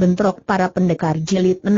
Bentrok para pendekar jilid 6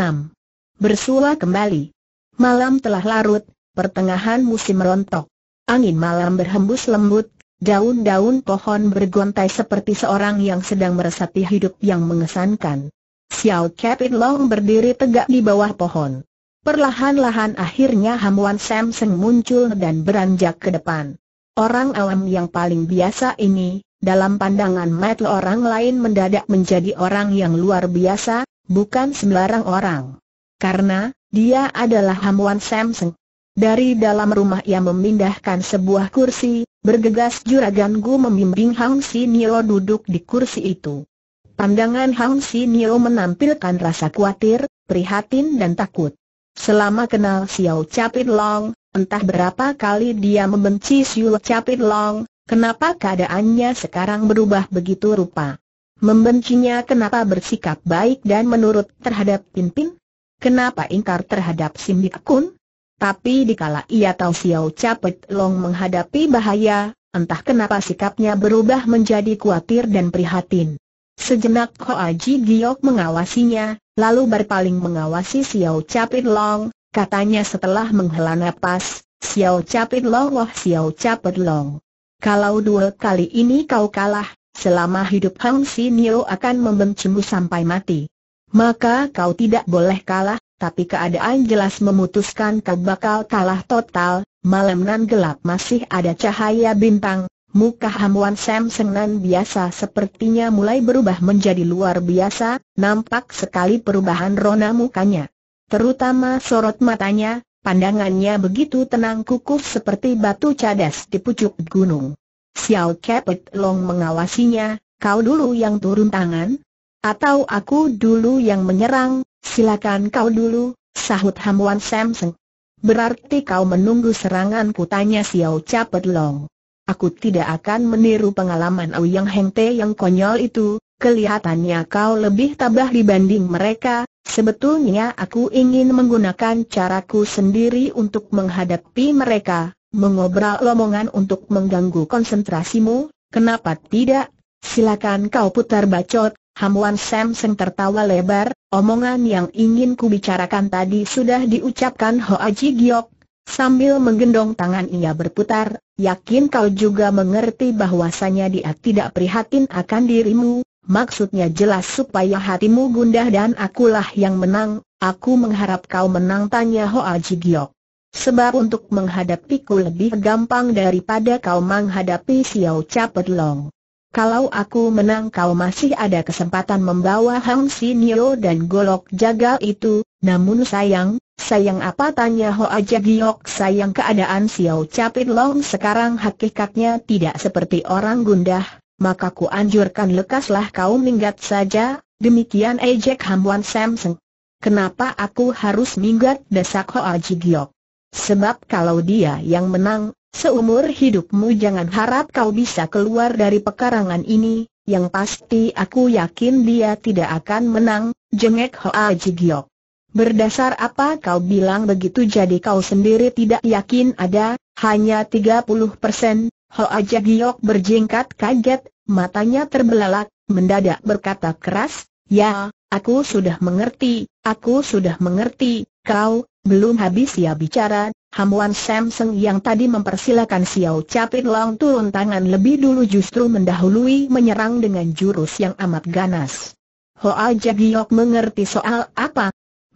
Bersua kembali Malam telah larut, pertengahan musim rontok Angin malam berhembus lembut, daun-daun pohon bergontai seperti seorang yang sedang meresapi hidup yang mengesankan Xiao Capit Long berdiri tegak di bawah pohon Perlahan-lahan akhirnya Hamuan Sam muncul dan beranjak ke depan Orang awam yang paling biasa ini, dalam pandangan Matt orang lain mendadak menjadi orang yang luar biasa, bukan sembarang orang. Karena, dia adalah Hamuan Samsung. Dari dalam rumah ia memindahkan sebuah kursi, bergegas Juragan Gu membimbing Hang Si Nio duduk di kursi itu. Pandangan Hang Si Nio menampilkan rasa khawatir, prihatin dan takut. Selama kenal Xiao Capit Long, entah berapa kali dia membenci Xiao Capit Long, Kenapa keadaannya sekarang berubah begitu rupa? Membencinya kenapa bersikap baik dan menurut terhadap pimpin? Kenapa ingkar terhadap Simdik Kun? Tapi dikala ia tahu Xiao Capet Long menghadapi bahaya, entah kenapa sikapnya berubah menjadi kuatir dan prihatin. Sejenak Hoa Ji Giok mengawasinya, lalu berpaling mengawasi Xiao Capit Long, katanya setelah menghela nafas, Xiao Capit Long wah oh Xiao Capit Long. Kalau dua kali ini kau kalah, selama hidup Hang Nio akan membencimu sampai mati. Maka kau tidak boleh kalah, tapi keadaan jelas memutuskan kau bakal kalah total, malam nan gelap masih ada cahaya bintang, muka hamuan Sam Sengnan biasa sepertinya mulai berubah menjadi luar biasa, nampak sekali perubahan rona mukanya. Terutama sorot matanya, Pandangannya begitu tenang kukuh seperti batu cadas di pucuk gunung. Xiao Kepet Long mengawasinya, kau dulu yang turun tangan? Atau aku dulu yang menyerang, silakan kau dulu, sahut Hamwan Samseng. Berarti kau menunggu serangan tanya Xiao Kepet Long. Aku tidak akan meniru pengalaman Heng Te yang konyol itu, kelihatannya kau lebih tabah dibanding mereka, Sebetulnya aku ingin menggunakan caraku sendiri untuk menghadapi mereka, mengobrol omongan untuk mengganggu konsentrasimu, kenapa tidak? Silakan kau putar bacot, Hamuan Sam Samseng tertawa lebar, omongan yang ingin ku bicarakan tadi sudah diucapkan Ho Ji Giok. Sambil menggendong tangan ia berputar, yakin kau juga mengerti bahwasanya dia tidak prihatin akan dirimu, Maksudnya jelas supaya hatimu gundah dan akulah yang menang, aku mengharap kau menang tanya Ho Aji Giok. Sebab untuk menghadapiku lebih gampang daripada kau menghadapi Xiao Capet Long. Kalau aku menang kau masih ada kesempatan membawa Hang Nio dan golok Jaga itu, namun sayang, sayang apa tanya Hoa Jagiok sayang keadaan Xiao Capit Long sekarang hakikatnya tidak seperti orang gundah, maka ku anjurkan lekaslah kau minggat saja, demikian ejek Hamwan Samseng. Kenapa aku harus minggat desak Hoa Jigiok? Sebab kalau dia yang menang, seumur hidupmu jangan harap kau bisa keluar dari pekarangan ini, yang pasti aku yakin dia tidak akan menang, jengek Hoa Jigiok. Berdasar apa kau bilang begitu jadi kau sendiri tidak yakin ada, hanya 30 persen, Ho Aja Giok berjingkat kaget, matanya terbelalak, mendadak berkata keras, Ya, aku sudah mengerti, aku sudah mengerti, kau, belum habis ya bicara, Hamuan Samsung yang tadi mempersilahkan Xiao Capit Long turun tangan lebih dulu justru mendahului menyerang dengan jurus yang amat ganas. Ho aja Jagiok mengerti soal apa,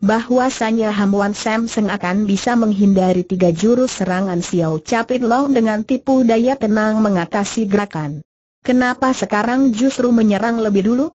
bahwasanya Hamuan Samseng akan bisa menghindari tiga jurus serangan Xiao Capit Long dengan tipu daya tenang mengatasi gerakan. Kenapa sekarang justru menyerang lebih dulu?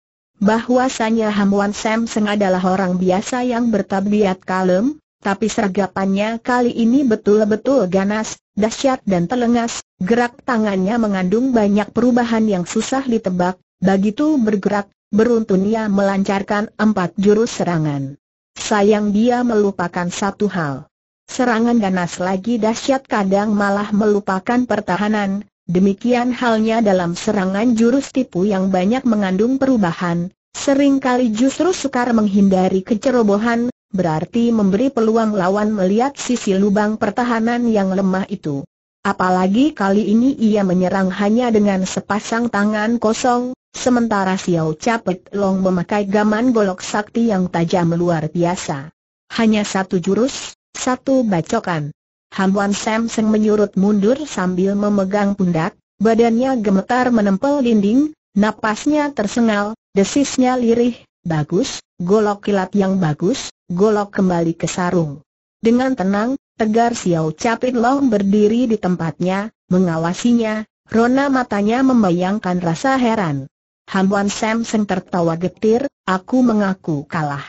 Bahwasanya Hamuan Samseng adalah orang biasa yang bertabiat kalem, tapi sergapannya kali ini betul-betul ganas, dahsyat dan telengas, gerak tangannya mengandung banyak perubahan yang susah ditebak, begitu bergerak, beruntun ia melancarkan empat jurus serangan. Sayang dia melupakan satu hal. Serangan ganas lagi dahsyat kadang malah melupakan pertahanan, demikian halnya dalam serangan jurus tipu yang banyak mengandung perubahan, seringkali justru sukar menghindari kecerobohan, berarti memberi peluang lawan melihat sisi lubang pertahanan yang lemah itu. Apalagi kali ini ia menyerang hanya dengan sepasang tangan kosong, Sementara Xiao Capet Long memakai gaman golok sakti yang tajam luar biasa. Hanya satu jurus, satu bacokan. Hamwan Seng menyurut mundur sambil memegang pundak, badannya gemetar menempel dinding, napasnya tersengal, desisnya lirih, bagus, golok kilat yang bagus, golok kembali ke sarung. Dengan tenang, tegar Xiao Capit Long berdiri di tempatnya, mengawasinya, rona matanya membayangkan rasa heran. Hamwan Samson tertawa getir, aku mengaku kalah.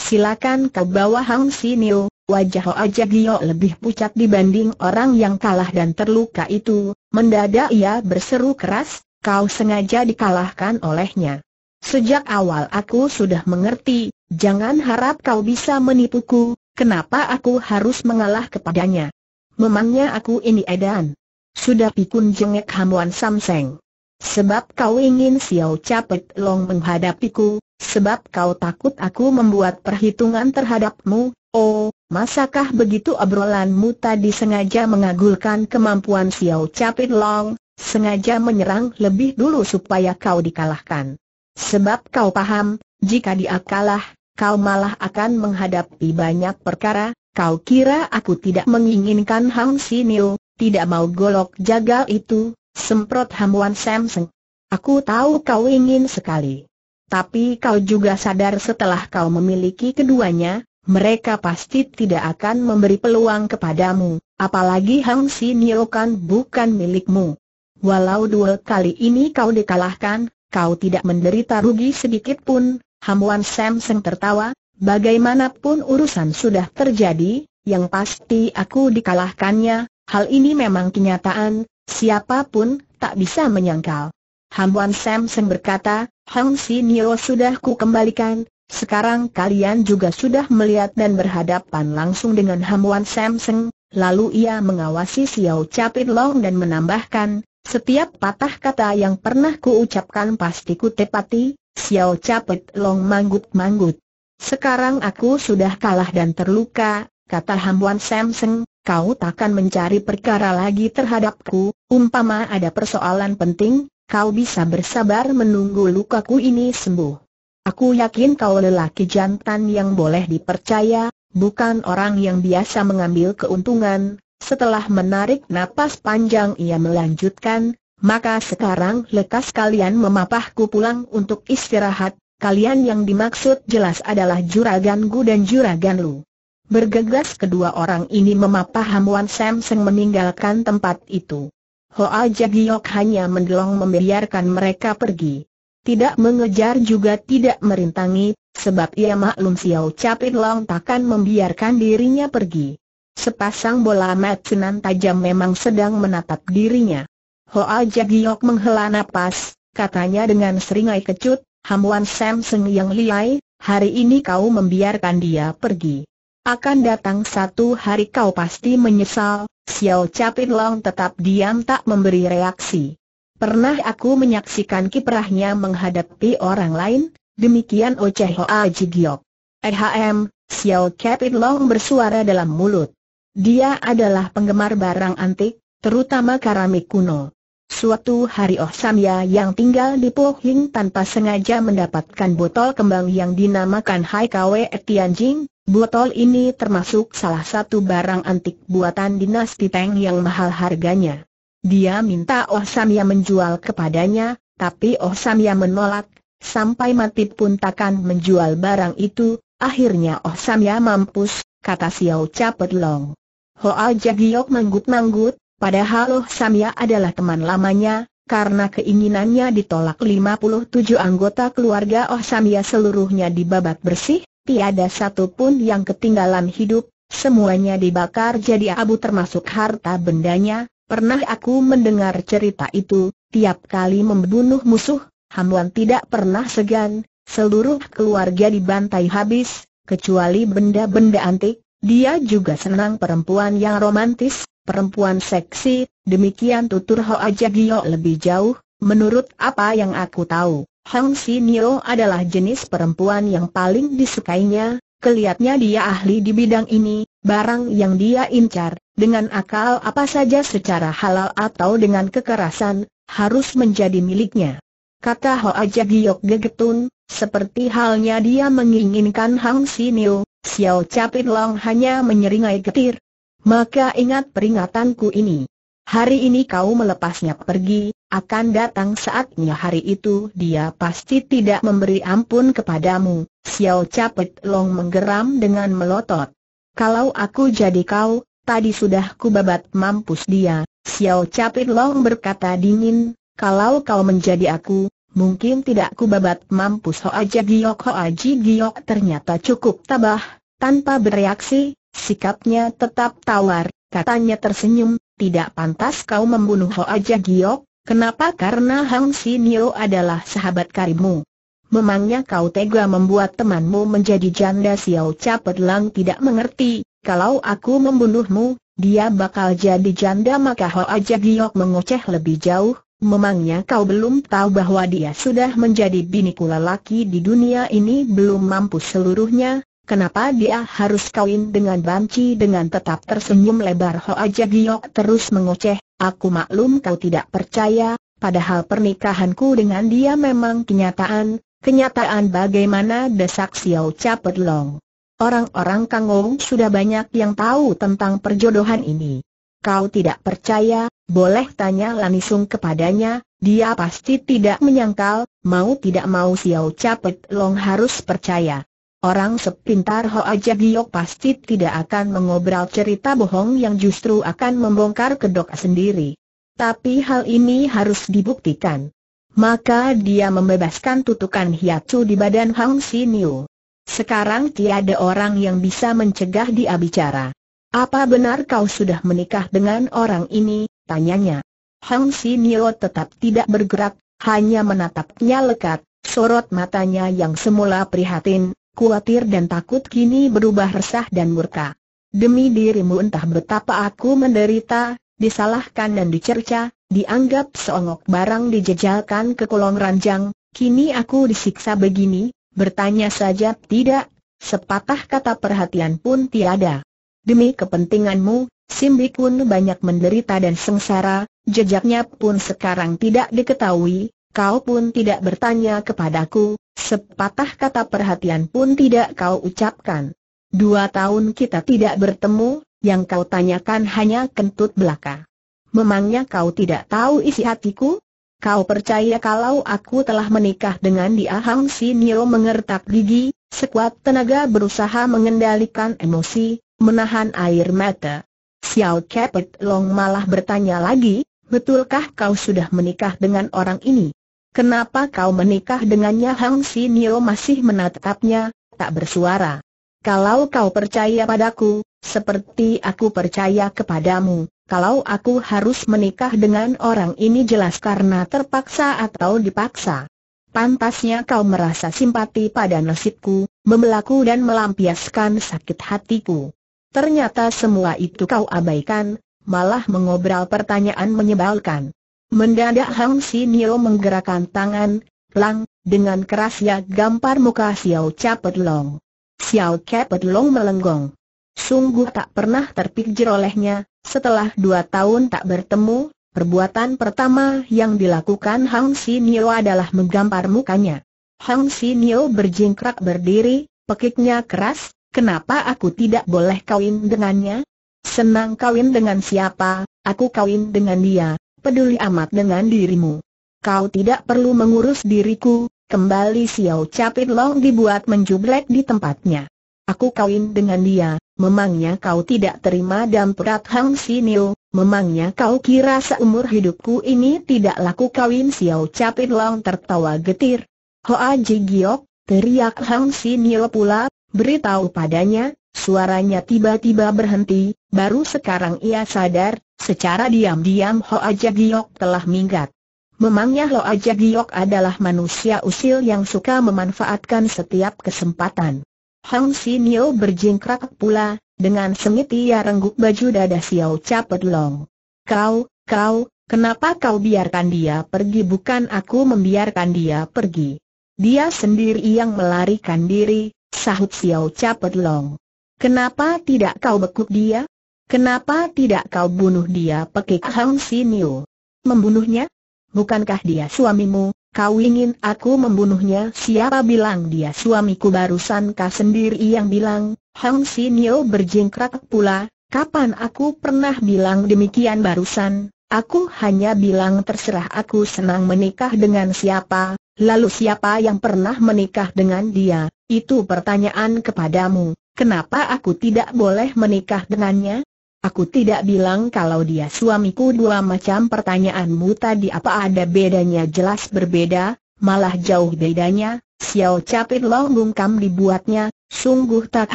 Silakan ke bawah Hang Sinio, Wajah Oaja Gio lebih pucat dibanding orang yang kalah dan terluka itu, mendadak ia berseru keras, kau sengaja dikalahkan olehnya. Sejak awal aku sudah mengerti, jangan harap kau bisa menipuku, kenapa aku harus mengalah kepadanya. Memangnya aku ini edan. Sudah pikun jengek Hamuan Samseng. Sebab kau ingin Xiao Capet Long menghadapiku, sebab kau takut aku membuat perhitungan terhadapmu, oh, masakah begitu obrolanmu tadi sengaja mengagulkan kemampuan Xiao Capet Long, sengaja menyerang lebih dulu supaya kau dikalahkan. Sebab kau paham, jika dia kalah, kau malah akan menghadapi banyak perkara, kau kira aku tidak menginginkan Hang Sinio, tidak mau golok jagal itu, Semprot hamuan Samsung. Aku tahu kau ingin sekali. Tapi kau juga sadar setelah kau memiliki keduanya, mereka pasti tidak akan memberi peluang kepadamu, apalagi Hang Sinio kan bukan milikmu. Walau dua kali ini kau dikalahkan, kau tidak menderita rugi sedikit pun, Hamuan Samsung tertawa, bagaimanapun urusan sudah terjadi, yang pasti aku dikalahkannya, hal ini memang kenyataan, Siapapun tak bisa menyangkal. Hamwan Samson berkata, Hang Sinio sudah ku kembalikan, sekarang kalian juga sudah melihat dan berhadapan langsung dengan Hamwan Samson. lalu ia mengawasi Xiao Capit Long dan menambahkan, setiap patah kata yang pernah ku ucapkan pasti ku tepati, Xiao Capit Long manggut-manggut. Sekarang aku sudah kalah dan terluka, kata Hamwan Samson, kau takkan mencari perkara lagi terhadapku, umpama ada persoalan penting, kau bisa bersabar menunggu lukaku ini sembuh. Aku yakin kau lelaki jantan yang boleh dipercaya, bukan orang yang biasa mengambil keuntungan. Setelah menarik napas panjang ia melanjutkan, maka sekarang lekas kalian memapahku pulang untuk istirahat, kalian yang dimaksud jelas adalah Juragan Gu dan Juragan Lu. Bergegas kedua orang ini memapah Hamuan Seng meninggalkan tempat itu. Hoa Jagiok hanya mendelong membiarkan mereka pergi. Tidak mengejar juga tidak merintangi, sebab ia maklum Xiao Capit Long takkan membiarkan dirinya pergi. Sepasang bola matsunan tajam memang sedang menatap dirinya. Hoa Jagiok menghela nafas, katanya dengan seringai kecut, Hamuan Seng yang liai, hari ini kau membiarkan dia pergi. Akan datang satu hari kau pasti menyesal, Xiao Capin Long tetap diam tak memberi reaksi. Pernah aku menyaksikan kiprahnya menghadapi orang lain, demikian Oceh Hoa Jigiok. Ehm, Xiao Capin Long bersuara dalam mulut. Dia adalah penggemar barang antik, terutama keramik kuno. Suatu hari Oh Samya yang tinggal di Pohing tanpa sengaja mendapatkan botol kembang yang dinamakan Hai Kwe Tianjing, Botol ini termasuk salah satu barang antik buatan dinasti Peng yang mahal harganya. Dia minta Oh Samia menjual kepadanya, tapi Oh Samia menolak, sampai mati pun takkan menjual barang itu, akhirnya Oh Samia mampus, kata Xiao Capet Long. Hoa Jagiok manggut-manggut, padahal Oh Samia adalah teman lamanya, karena keinginannya ditolak 57 anggota keluarga Oh Samia seluruhnya dibabat bersih, tiada satu pun yang ketinggalan hidup, semuanya dibakar jadi abu termasuk harta bendanya, pernah aku mendengar cerita itu, tiap kali membunuh musuh, Hamwan tidak pernah segan, seluruh keluarga dibantai habis, kecuali benda-benda antik, dia juga senang perempuan yang romantis, perempuan seksi, demikian tutur Hoa Jagio lebih jauh, menurut apa yang aku tahu. Hong Siniu adalah jenis perempuan yang paling disukainya, kelihatnya dia ahli di bidang ini, barang yang dia incar, dengan akal apa saja secara halal atau dengan kekerasan, harus menjadi miliknya. Kata Ho Aja Giyok Gegetun, seperti halnya dia menginginkan Hang Siniu, Xiao Capit Long hanya menyeringai getir. Maka ingat peringatanku ini. Hari ini kau melepasnya pergi, akan datang saatnya hari itu dia pasti tidak memberi ampun kepadamu. Xiao Capet Long menggeram dengan melotot. Kalau aku jadi kau, tadi sudah kubabat mampus dia. Xiao Capet Long berkata dingin, kalau kau menjadi aku, mungkin tidak kubabat mampus Ho aja, Giok ho aji Giok ternyata cukup tabah. Tanpa bereaksi, sikapnya tetap tawar, katanya tersenyum, tidak pantas kau membunuh Hoa Jagiok, kenapa karena Hang Si Nio adalah sahabat karibmu. Memangnya kau tega membuat temanmu menjadi janda Xiao Cha Lang tidak mengerti, kalau aku membunuhmu, dia bakal jadi janda maka Hoa Jagiok mengoceh lebih jauh, memangnya kau belum tahu bahwa dia sudah menjadi biniku laki di dunia ini belum mampu seluruhnya, Kenapa dia harus kawin dengan Banci dengan tetap tersenyum lebar Hoa Jagiok terus mengoceh, aku maklum kau tidak percaya, padahal pernikahanku dengan dia memang kenyataan, kenyataan bagaimana desak Xiao Capet Long. Orang-orang Kangong sudah banyak yang tahu tentang perjodohan ini. Kau tidak percaya, boleh tanya langsung kepadanya, dia pasti tidak menyangkal, mau tidak mau Xiao Capet Long harus percaya. Orang sepintar aja Jagiok pasti tidak akan mengobral cerita bohong yang justru akan membongkar kedok sendiri. Tapi hal ini harus dibuktikan. Maka dia membebaskan tutukan hiatu di badan Hang Siniu. Sekarang tiada orang yang bisa mencegah dia bicara. Apa benar kau sudah menikah dengan orang ini? Tanyanya. Hang Siniu tetap tidak bergerak, hanya menatapnya lekat, sorot matanya yang semula prihatin, kuatir dan takut kini berubah resah dan murka. Demi dirimu entah betapa aku menderita, disalahkan dan dicerca, dianggap seongok barang dijejalkan ke kolong ranjang, kini aku disiksa begini, bertanya saja tidak, sepatah kata perhatian pun tiada. Demi kepentinganmu, Simbi pun banyak menderita dan sengsara, jejaknya pun sekarang tidak diketahui, kau pun tidak bertanya kepadaku, sepatah kata perhatian pun tidak kau ucapkan. Dua tahun kita tidak bertemu, yang kau tanyakan hanya kentut belaka. Memangnya kau tidak tahu isi hatiku? Kau percaya kalau aku telah menikah dengan dia Hang Nio mengertak gigi, sekuat tenaga berusaha mengendalikan emosi, menahan air mata. Xiao Kepet Long malah bertanya lagi, betulkah kau sudah menikah dengan orang ini? Kenapa kau menikah dengannya Hang Si Nio masih menatapnya, tak bersuara. Kalau kau percaya padaku, seperti aku percaya kepadamu, kalau aku harus menikah dengan orang ini jelas karena terpaksa atau dipaksa. Pantasnya kau merasa simpati pada nasibku, memelaku dan melampiaskan sakit hatiku. Ternyata semua itu kau abaikan, malah mengobrol pertanyaan menyebalkan. Mendadak Hang Nio menggerakkan tangan, lang, dengan keras ia gampar muka Xiao Capet Long. Xiao Capet Long melenggong. Sungguh tak pernah terpikir olehnya, setelah dua tahun tak bertemu, perbuatan pertama yang dilakukan Hang Nio adalah menggampar mukanya. Hang Nio berjingkrak berdiri, pekiknya keras, kenapa aku tidak boleh kawin dengannya? Senang kawin dengan siapa, aku kawin dengan dia, peduli amat dengan dirimu. Kau tidak perlu mengurus diriku, kembali Xiao Capit Long dibuat menjublek di tempatnya. Aku kawin dengan dia, memangnya kau tidak terima dan perat Hang Sinio, memangnya kau kira seumur hidupku ini tidak laku kawin Xiao Capit Long tertawa getir. Hoa Ji Giok, teriak Hang Sinio pula, beritahu padanya, Suaranya tiba-tiba berhenti, baru sekarang ia sadar, secara diam-diam Aja Giok telah minggat. Memangnya Aja Giok adalah manusia usil yang suka memanfaatkan setiap kesempatan. Hang Sinio berjingkrak pula, dengan sengit ia rengguk baju dada Xiao Capet Long. Kau, kau, Kenapa kau biarkan dia pergi bukan aku membiarkan dia pergi? Dia sendiri yang melarikan diri, sahut Xiao Capet Long. Kenapa tidak kau bekuk dia? Kenapa tidak kau bunuh dia pekik Hang Sinio? Membunuhnya? Bukankah dia suamimu? Kau ingin aku membunuhnya? Siapa bilang dia suamiku barusan kau sendiri yang bilang? Hang Sinio berjingkrak pula, kapan aku pernah bilang demikian barusan? Aku hanya bilang terserah aku senang menikah dengan siapa, lalu siapa yang pernah menikah dengan dia, itu pertanyaan kepadamu. Kenapa aku tidak boleh menikah dengannya? Aku tidak bilang kalau dia suamiku dua macam pertanyaanmu tadi apa ada bedanya jelas berbeda, malah jauh bedanya, Xiao Capit Long bungkam dibuatnya, sungguh tak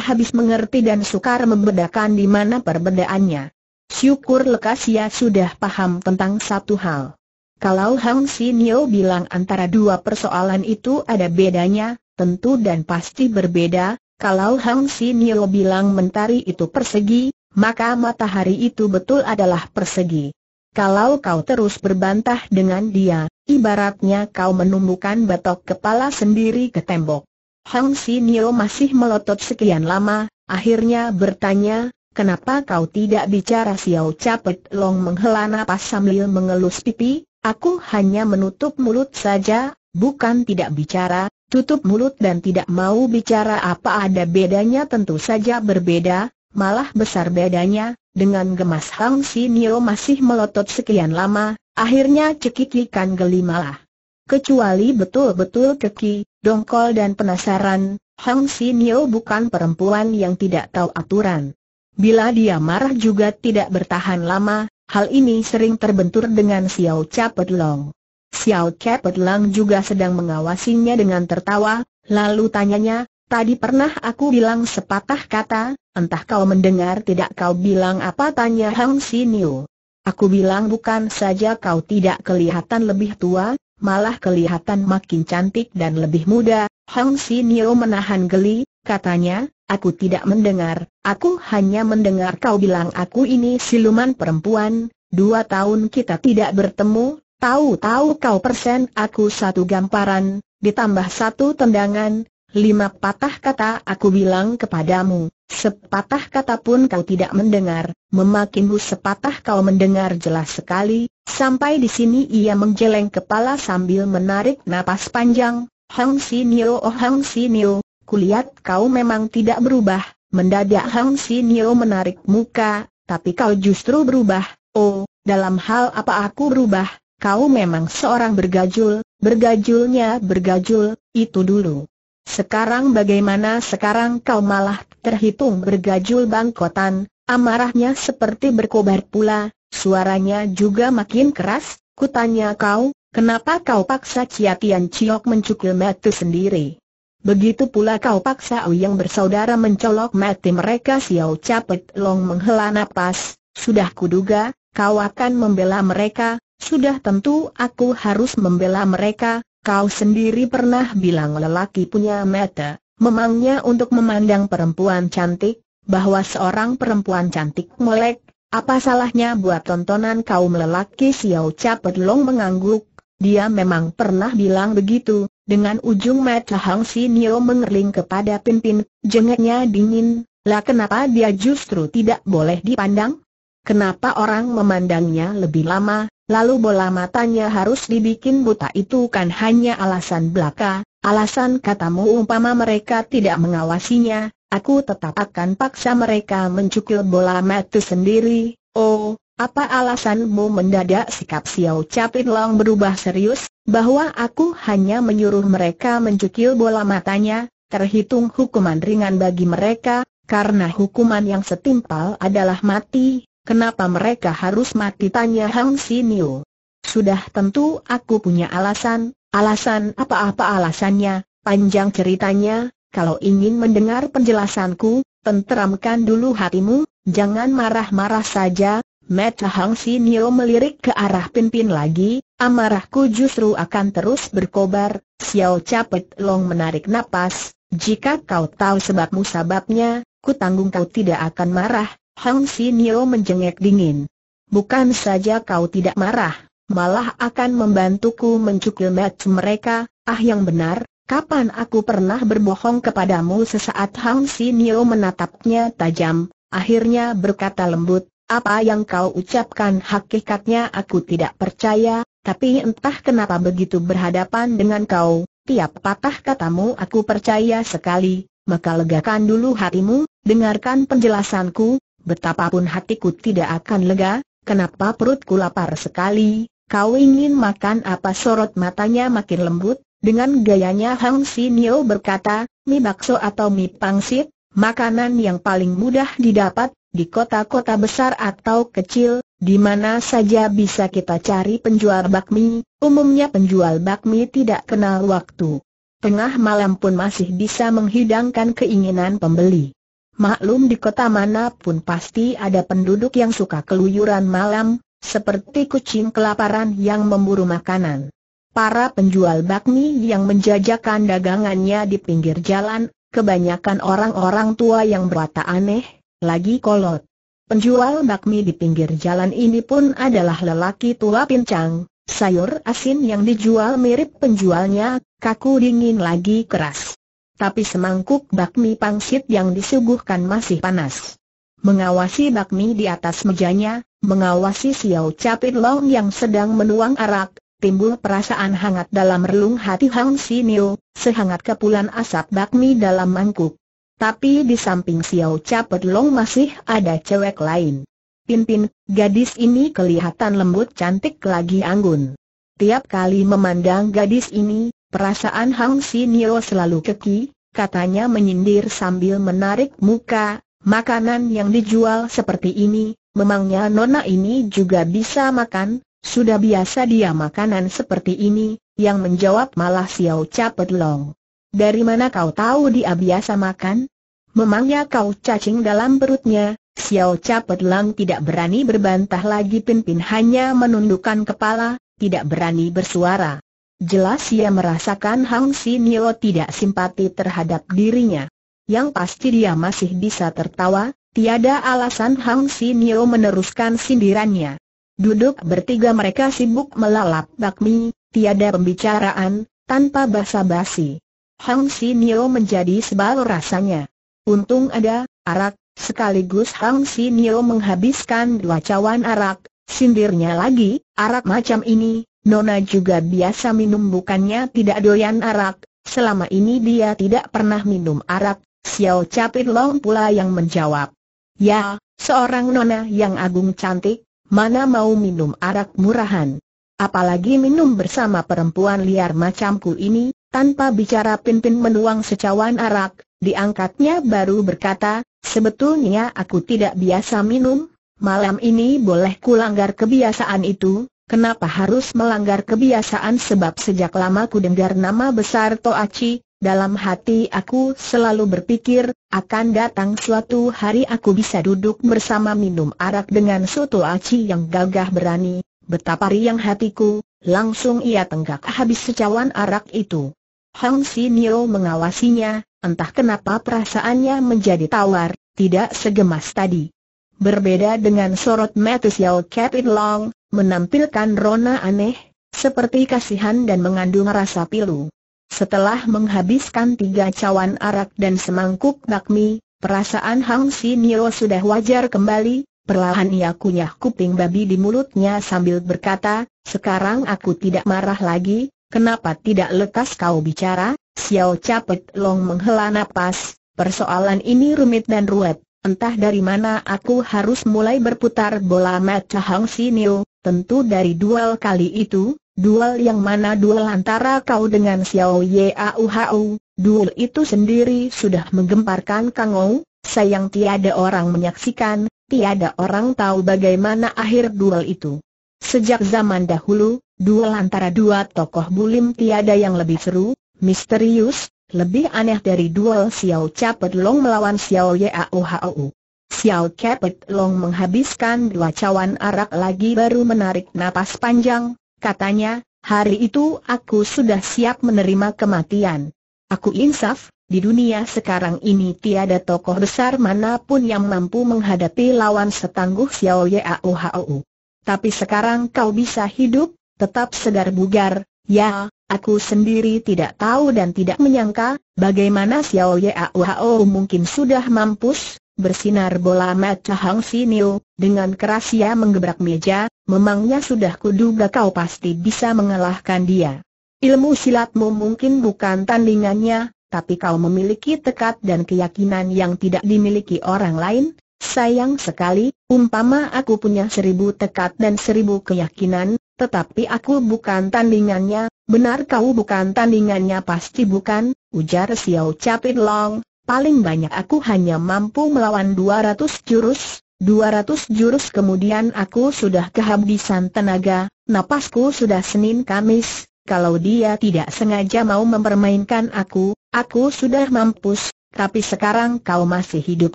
habis mengerti dan sukar membedakan di mana perbedaannya. Syukur lekas ia ya, sudah paham tentang satu hal. Kalau Hang Nio bilang antara dua persoalan itu ada bedanya, tentu dan pasti berbeda, kalau Hang Sinio bilang mentari itu persegi, maka matahari itu betul adalah persegi. Kalau kau terus berbantah dengan dia, ibaratnya kau menumbuhkan batok kepala sendiri ke tembok. Hang Sinio masih melotot sekian lama, akhirnya bertanya, kenapa kau tidak bicara Xiao Capet Long menghela napas sambil mengelus pipi, aku hanya menutup mulut saja, bukan tidak bicara, tutup mulut dan tidak mau bicara apa ada bedanya tentu saja berbeda, malah besar bedanya, dengan gemas Hang Nio masih melotot sekian lama, akhirnya cekikikan geli malah. Kecuali betul-betul keki, dongkol dan penasaran, Hang Nio bukan perempuan yang tidak tahu aturan. Bila dia marah juga tidak bertahan lama, hal ini sering terbentur dengan Xiao Cha Pedlong. Xiao Kepet Lang juga sedang mengawasinya dengan tertawa, lalu tanyanya, tadi pernah aku bilang sepatah kata, entah kau mendengar tidak kau bilang apa tanya Hang Siniu. Aku bilang bukan saja kau tidak kelihatan lebih tua, malah kelihatan makin cantik dan lebih muda, Hang Siniu menahan geli, katanya, aku tidak mendengar, aku hanya mendengar kau bilang aku ini siluman perempuan, dua tahun kita tidak bertemu, Tahu-tahu kau persen aku satu gamparan, ditambah satu tendangan, lima patah kata aku bilang kepadamu. Sepatah kata pun kau tidak mendengar, memakimu sepatah kau mendengar jelas sekali. Sampai di sini ia menjeleng kepala sambil menarik napas panjang. Hang Nio oh Hang Nio, kulihat kau memang tidak berubah. Mendadak Hang Nio menarik muka, tapi kau justru berubah. Oh, dalam hal apa aku berubah? kau memang seorang bergajul, bergajulnya bergajul, itu dulu. Sekarang bagaimana sekarang kau malah terhitung bergajul bangkotan, amarahnya seperti berkobar pula, suaranya juga makin keras, kutanya kau, kenapa kau paksa Ciatian Tian Chiok mencukil mati sendiri? Begitu pula kau paksa yang bersaudara mencolok mati mereka Siau Capet Long menghela napas, sudah kuduga, kau akan membela mereka, sudah tentu aku harus membela mereka, kau sendiri pernah bilang lelaki punya mata, memangnya untuk memandang perempuan cantik, bahwa seorang perempuan cantik melek, apa salahnya buat tontonan kaum lelaki Xiao Capet Long mengangguk, dia memang pernah bilang begitu, dengan ujung mata Hang Si Nio mengerling kepada Pimpin, jengeknya dingin, lah kenapa dia justru tidak boleh dipandang? Kenapa orang memandangnya lebih lama, Lalu bola matanya harus dibikin buta itu kan hanya alasan belaka, alasan katamu umpama mereka tidak mengawasinya, aku tetap akan paksa mereka mencukil bola mata sendiri. Oh, apa alasanmu mendadak sikap Xiao Capit Long berubah serius, bahwa aku hanya menyuruh mereka mencukil bola matanya, terhitung hukuman ringan bagi mereka, karena hukuman yang setimpal adalah mati, Kenapa mereka harus mati tanya Hang Sinio. Sudah tentu aku punya alasan, alasan apa-apa alasannya, panjang ceritanya, kalau ingin mendengar penjelasanku, tenteramkan dulu hatimu, jangan marah-marah saja, Mata Hang Sinio melirik ke arah pimpin lagi, amarahku justru akan terus berkobar, Xiao Capet Long menarik nafas. jika kau tahu sebab-musababnya, ku tanggung kau tidak akan marah, Hang Si Nio menjengek dingin. Bukan saja kau tidak marah, malah akan membantuku mencukil match mereka, ah yang benar, kapan aku pernah berbohong kepadamu sesaat Hang Si Nio menatapnya tajam, akhirnya berkata lembut, apa yang kau ucapkan hakikatnya aku tidak percaya, tapi entah kenapa begitu berhadapan dengan kau, tiap patah katamu aku percaya sekali, maka legakan dulu hatimu, dengarkan penjelasanku, betapapun hatiku tidak akan lega, kenapa perutku lapar sekali, kau ingin makan apa sorot matanya makin lembut, dengan gayanya Hang Sinio berkata, mie bakso atau mie pangsit, makanan yang paling mudah didapat, di kota-kota besar atau kecil, di mana saja bisa kita cari penjual bakmi, umumnya penjual bakmi tidak kenal waktu. Tengah malam pun masih bisa menghidangkan keinginan pembeli. Maklum di kota mana pun pasti ada penduduk yang suka keluyuran malam, seperti kucing kelaparan yang memburu makanan. Para penjual bakmi yang menjajakan dagangannya di pinggir jalan, kebanyakan orang-orang tua yang berwata aneh, lagi kolot. Penjual bakmi di pinggir jalan ini pun adalah lelaki tua pincang, sayur asin yang dijual mirip penjualnya, kaku dingin lagi keras tapi semangkuk bakmi pangsit yang disuguhkan masih panas. Mengawasi bakmi di atas mejanya, mengawasi Xiao Capit Long yang sedang menuang arak, timbul perasaan hangat dalam relung hati Hang Niu, sehangat kepulan asap bakmi dalam mangkuk. Tapi di samping Xiao Capit Long masih ada cewek lain. Pimpin, gadis ini kelihatan lembut cantik lagi anggun. Tiap kali memandang gadis ini, Perasaan Hang Si Nio selalu keki, katanya menyindir sambil menarik muka, makanan yang dijual seperti ini, memangnya nona ini juga bisa makan, sudah biasa dia makanan seperti ini, yang menjawab malah Xiao Capet Long. Dari mana kau tahu dia biasa makan? Memangnya kau cacing dalam perutnya, Xiao Capet Long tidak berani berbantah lagi Pin Pin hanya menundukkan kepala, tidak berani bersuara. Jelas ia merasakan Hang Nio tidak simpati terhadap dirinya. Yang pasti dia masih bisa tertawa, tiada alasan Hang Nio meneruskan sindirannya. Duduk bertiga mereka sibuk melalap bakmi, tiada pembicaraan, tanpa basa-basi. Hang Nio menjadi sebal rasanya. Untung ada, arak, sekaligus Hang Nio menghabiskan dua cawan arak, sindirnya lagi, arak macam ini, Nona juga biasa minum bukannya tidak doyan arak, selama ini dia tidak pernah minum arak, Xiao Capit Long pula yang menjawab. Ya, seorang nona yang agung cantik, mana mau minum arak murahan. Apalagi minum bersama perempuan liar macamku ini, tanpa bicara Pimpin menuang secawan arak, diangkatnya baru berkata, sebetulnya aku tidak biasa minum, malam ini boleh kulanggar kebiasaan itu, Kenapa harus melanggar kebiasaan sebab sejak lama ku dengar nama besar Toachi, dalam hati aku selalu berpikir, akan datang suatu hari aku bisa duduk bersama minum arak dengan su Aci yang gagah berani, betapa riang hatiku, langsung ia tenggak habis secawan arak itu. Hang Nio mengawasinya, entah kenapa perasaannya menjadi tawar, tidak segemas tadi. Berbeda dengan sorot Matthew Xiao Capit Long, menampilkan rona aneh, seperti kasihan dan mengandung rasa pilu. Setelah menghabiskan tiga cawan arak dan semangkuk bakmi, perasaan Hang Si Sinio sudah wajar kembali, perlahan ia kunyah kuping babi di mulutnya sambil berkata, sekarang aku tidak marah lagi, kenapa tidak lekas kau bicara? Xiao Capet Long menghela nafas. persoalan ini rumit dan ruwet, entah dari mana aku harus mulai berputar bola mata Hang Si Sinio, Tentu dari duel kali itu, duel yang mana duel antara kau dengan Xiao Yauhau, duel itu sendiri sudah menggemparkan Kang Ou, sayang tiada orang menyaksikan, tiada orang tahu bagaimana akhir duel itu. Sejak zaman dahulu, duel antara dua tokoh bulim tiada yang lebih seru, misterius, lebih aneh dari duel Xiao Capet Long melawan Xiao Yauhau. Xiao Kepet Long menghabiskan dua cawan arak lagi baru menarik napas panjang, katanya, hari itu aku sudah siap menerima kematian. Aku insaf, di dunia sekarang ini tiada tokoh besar manapun yang mampu menghadapi lawan setangguh Xiao Yauhou. Tapi sekarang kau bisa hidup, tetap segar bugar, ya, Aku sendiri tidak tahu dan tidak menyangka, bagaimana Xiao Yauhao mungkin sudah mampus, bersinar bola mata Hang Sinio, dengan keras ia menggebrak meja, memangnya sudah kuduga kau pasti bisa mengalahkan dia. Ilmu silatmu mungkin bukan tandingannya, tapi kau memiliki tekad dan keyakinan yang tidak dimiliki orang lain. Sayang sekali, umpama aku punya seribu tekad dan seribu keyakinan, tetapi aku bukan tandingannya, benar kau bukan tandingannya pasti bukan, ujar Xiao Capit Long, paling banyak aku hanya mampu melawan 200 jurus, 200 jurus kemudian aku sudah kehabisan tenaga, napasku sudah Senin Kamis, kalau dia tidak sengaja mau mempermainkan aku, aku sudah mampus, tapi sekarang kau masih hidup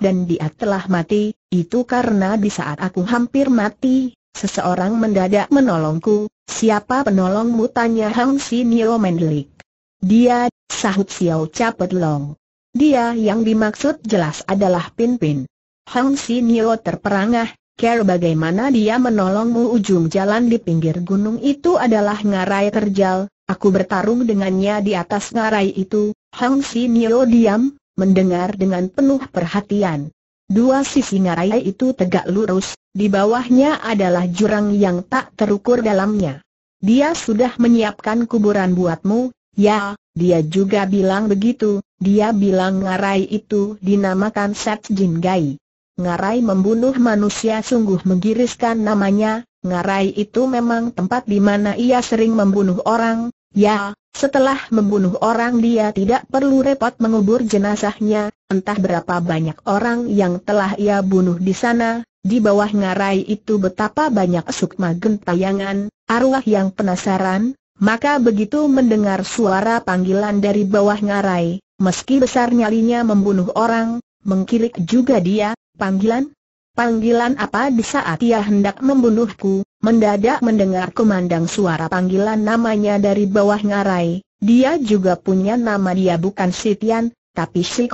dan dia telah mati, itu karena di saat aku hampir mati, seseorang mendadak menolongku. Siapa penolongmu? tanya Hang Nio Mendelik. Dia, sahut Xiao Capet Long. Dia yang dimaksud jelas adalah Pin Pin. Hong Nio terperangah, Care bagaimana dia menolongmu ujung jalan di pinggir gunung itu adalah ngarai terjal, aku bertarung dengannya di atas ngarai itu, Hang Nio diam, mendengar dengan penuh perhatian. Dua sisi ngarai itu tegak lurus, di bawahnya adalah jurang yang tak terukur dalamnya. Dia sudah menyiapkan kuburan buatmu, Ya, dia juga bilang begitu, dia bilang ngarai itu dinamakan Set Jin Gai. Ngarai membunuh manusia sungguh menggiriskan namanya, ngarai itu memang tempat di mana ia sering membunuh orang, ya, setelah membunuh orang dia tidak perlu repot mengubur jenazahnya, entah berapa banyak orang yang telah ia bunuh di sana, di bawah ngarai itu betapa banyak sukma gentayangan, arwah yang penasaran, maka begitu mendengar suara panggilan dari bawah ngarai, meski besar nyalinya membunuh orang, mengkilik juga dia, panggilan? Panggilan apa di saat ia hendak membunuhku, mendadak mendengar kumandang suara panggilan namanya dari bawah ngarai, dia juga punya nama dia bukan Sitian, tapi si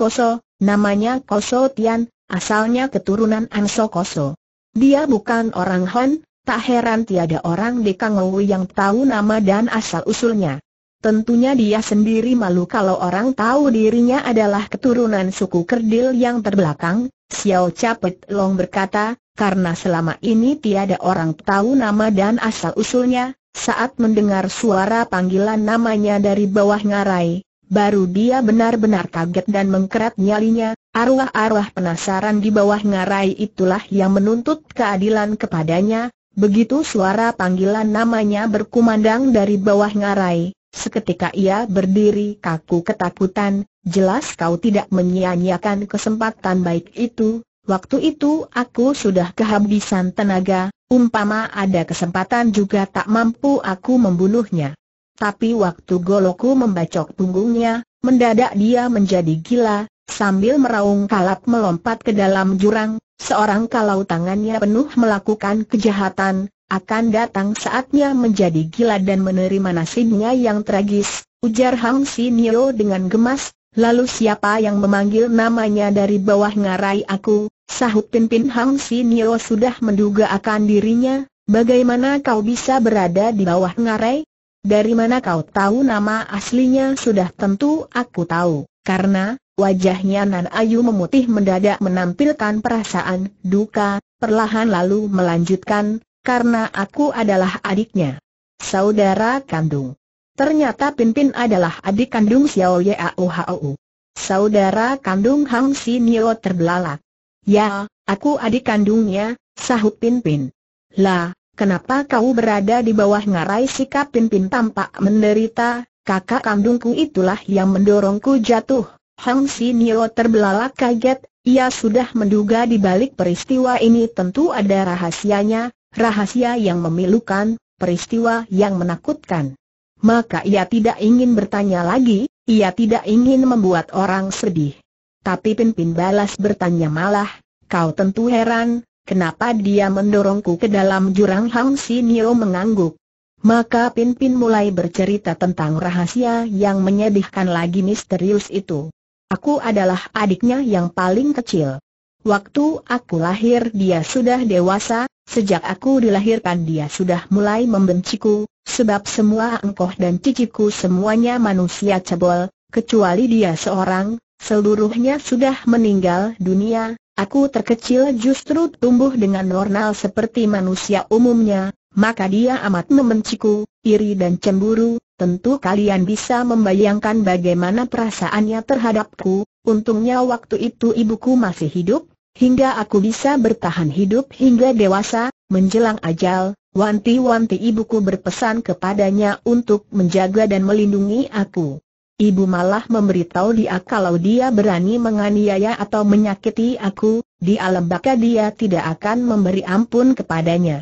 namanya Koso Tian, asalnya keturunan Anso Koso. Dia bukan orang Hon, Tak heran tiada orang di Kangou yang tahu nama dan asal-usulnya. Tentunya dia sendiri malu kalau orang tahu dirinya adalah keturunan suku kerdil yang terbelakang, Xiao Capet Long berkata, karena selama ini tiada orang tahu nama dan asal-usulnya, saat mendengar suara panggilan namanya dari bawah ngarai, baru dia benar-benar kaget dan mengkerat nyalinya, arwah-arwah penasaran di bawah ngarai itulah yang menuntut keadilan kepadanya, Begitu suara panggilan namanya berkumandang dari bawah ngarai, seketika ia berdiri kaku ketakutan, jelas kau tidak menyia-nyiakan kesempatan baik itu, waktu itu aku sudah kehabisan tenaga, umpama ada kesempatan juga tak mampu aku membunuhnya. Tapi waktu goloku membacok punggungnya, mendadak dia menjadi gila, Sambil meraung kalap melompat ke dalam jurang, seorang kalau tangannya penuh melakukan kejahatan, akan datang saatnya menjadi gila dan menerima nasibnya yang tragis, ujar Hang Si Nio dengan gemas, lalu siapa yang memanggil namanya dari bawah ngarai aku, sahut pimpin Hang Si Nio sudah menduga akan dirinya, bagaimana kau bisa berada di bawah ngarai? Dari mana kau tahu nama aslinya sudah tentu aku tahu, karena Wajahnya Nan Ayu memutih mendadak menampilkan perasaan duka, perlahan lalu melanjutkan, karena aku adalah adiknya. Saudara kandung. Ternyata Pimpin adalah adik kandung Xiao Yauhou. Saudara kandung Hang Nio terbelalak. Ya, aku adik kandungnya, sahut Pimpin. Lah, kenapa kau berada di bawah ngarai sikap Pimpin tampak menderita, kakak kandungku itulah yang mendorongku jatuh. Hang Nio terbelalak kaget, ia sudah menduga di balik peristiwa ini tentu ada rahasianya, rahasia yang memilukan, peristiwa yang menakutkan. Maka ia tidak ingin bertanya lagi, ia tidak ingin membuat orang sedih. Tapi Pimpin balas bertanya malah, kau tentu heran, kenapa dia mendorongku ke dalam jurang Hang Nio mengangguk. Maka Pin mulai bercerita tentang rahasia yang menyedihkan lagi misterius itu. Aku adalah adiknya yang paling kecil. Waktu aku lahir dia sudah dewasa, sejak aku dilahirkan dia sudah mulai membenciku, sebab semua engkoh dan ciciku semuanya manusia cebol, kecuali dia seorang, seluruhnya sudah meninggal dunia, Aku terkecil justru tumbuh dengan normal seperti manusia umumnya, maka dia amat membenciku, iri dan cemburu, tentu kalian bisa membayangkan bagaimana perasaannya terhadapku, untungnya waktu itu ibuku masih hidup, hingga aku bisa bertahan hidup hingga dewasa, menjelang ajal, wanti-wanti ibuku berpesan kepadanya untuk menjaga dan melindungi aku. Ibu malah memberitahu dia kalau dia berani menganiaya atau menyakiti aku, di alam baka dia tidak akan memberi ampun kepadanya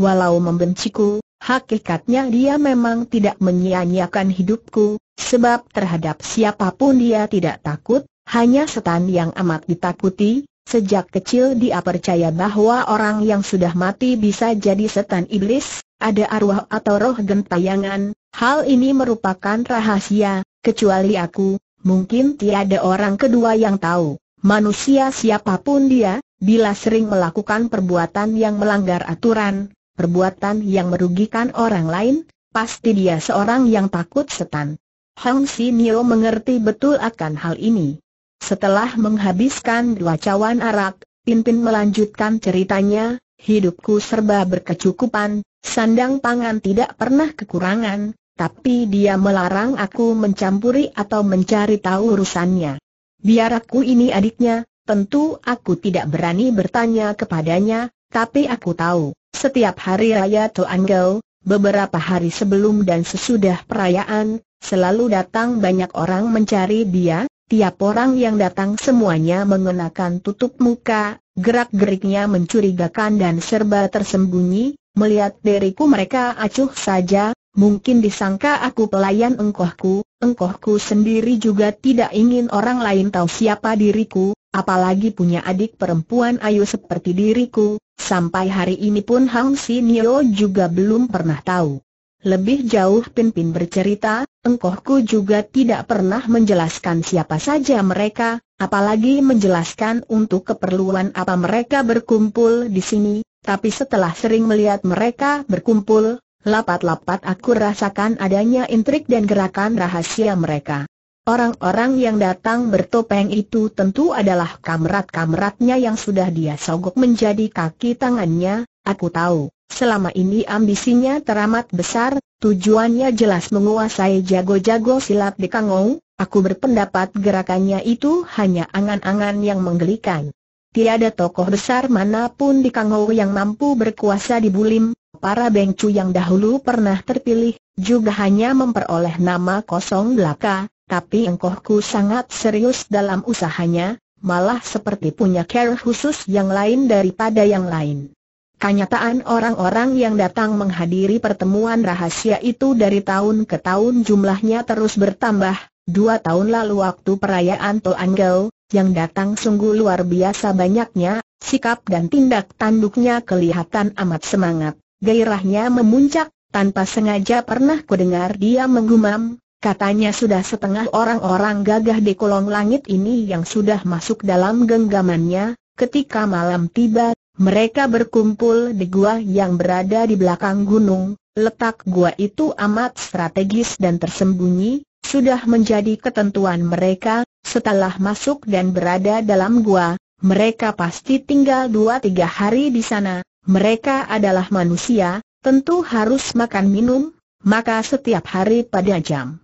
walau membenciku, hakikatnya dia memang tidak menyia-nyiakan hidupku, sebab terhadap siapapun dia tidak takut, hanya setan yang amat ditakuti, Sejak kecil dia percaya bahwa orang yang sudah mati bisa jadi setan iblis, ada arwah atau roh gentayangan, hal ini merupakan rahasia, kecuali aku, mungkin tiada orang kedua yang tahu. Manusia siapapun dia, bila sering melakukan perbuatan yang melanggar aturan, perbuatan yang merugikan orang lain, pasti dia seorang yang takut setan. Hong Nio mengerti betul akan hal ini. Setelah menghabiskan dua cawan arak, pimpin melanjutkan ceritanya, hidupku serba berkecukupan, sandang pangan tidak pernah kekurangan, tapi dia melarang aku mencampuri atau mencari tahu urusannya. Biar aku ini adiknya, tentu aku tidak berani bertanya kepadanya, tapi aku tahu. Setiap hari raya anggau, beberapa hari sebelum dan sesudah perayaan, selalu datang banyak orang mencari dia, tiap orang yang datang semuanya mengenakan tutup muka, gerak-geriknya mencurigakan dan serba tersembunyi, melihat diriku mereka acuh saja, mungkin disangka aku pelayan engkohku, engkohku sendiri juga tidak ingin orang lain tahu siapa diriku, apalagi punya adik perempuan ayu seperti diriku, sampai hari ini pun Hang Nio juga belum pernah tahu. Lebih jauh Pinpin bercerita, engkohku juga tidak pernah menjelaskan siapa saja mereka, apalagi menjelaskan untuk keperluan apa mereka berkumpul di sini, tapi setelah sering melihat mereka berkumpul, lapat-lapat aku rasakan adanya intrik dan gerakan rahasia mereka. Orang-orang yang datang bertopeng itu tentu adalah kamerat-kameratnya yang sudah dia sogok menjadi kaki tangannya, aku tahu. Selama ini ambisinya teramat besar, tujuannya jelas menguasai jago-jago silat di Kangou, aku berpendapat gerakannya itu hanya angan-angan yang menggelikan. Tiada tokoh besar manapun di Kangou yang mampu berkuasa di Bulim, para bengcu yang dahulu pernah terpilih, juga hanya memperoleh nama kosong belaka, tapi engkohku sangat serius dalam usahanya, malah seperti punya care khusus yang lain daripada yang lain. Kenyataan orang-orang yang datang menghadiri pertemuan rahasia itu dari tahun ke tahun jumlahnya terus bertambah, dua tahun lalu waktu perayaan Toanggau, yang datang sungguh luar biasa banyaknya, sikap dan tindak tanduknya kelihatan amat semangat, gairahnya memuncak, tanpa sengaja pernah kudengar dia menggumam, Katanya sudah setengah orang-orang gagah di kolong langit ini yang sudah masuk dalam genggamannya, ketika malam tiba, mereka berkumpul di gua yang berada di belakang gunung, letak gua itu amat strategis dan tersembunyi, sudah menjadi ketentuan mereka, setelah masuk dan berada dalam gua, mereka pasti tinggal dua tiga hari di sana, mereka adalah manusia, tentu harus makan minum, maka setiap hari pada jam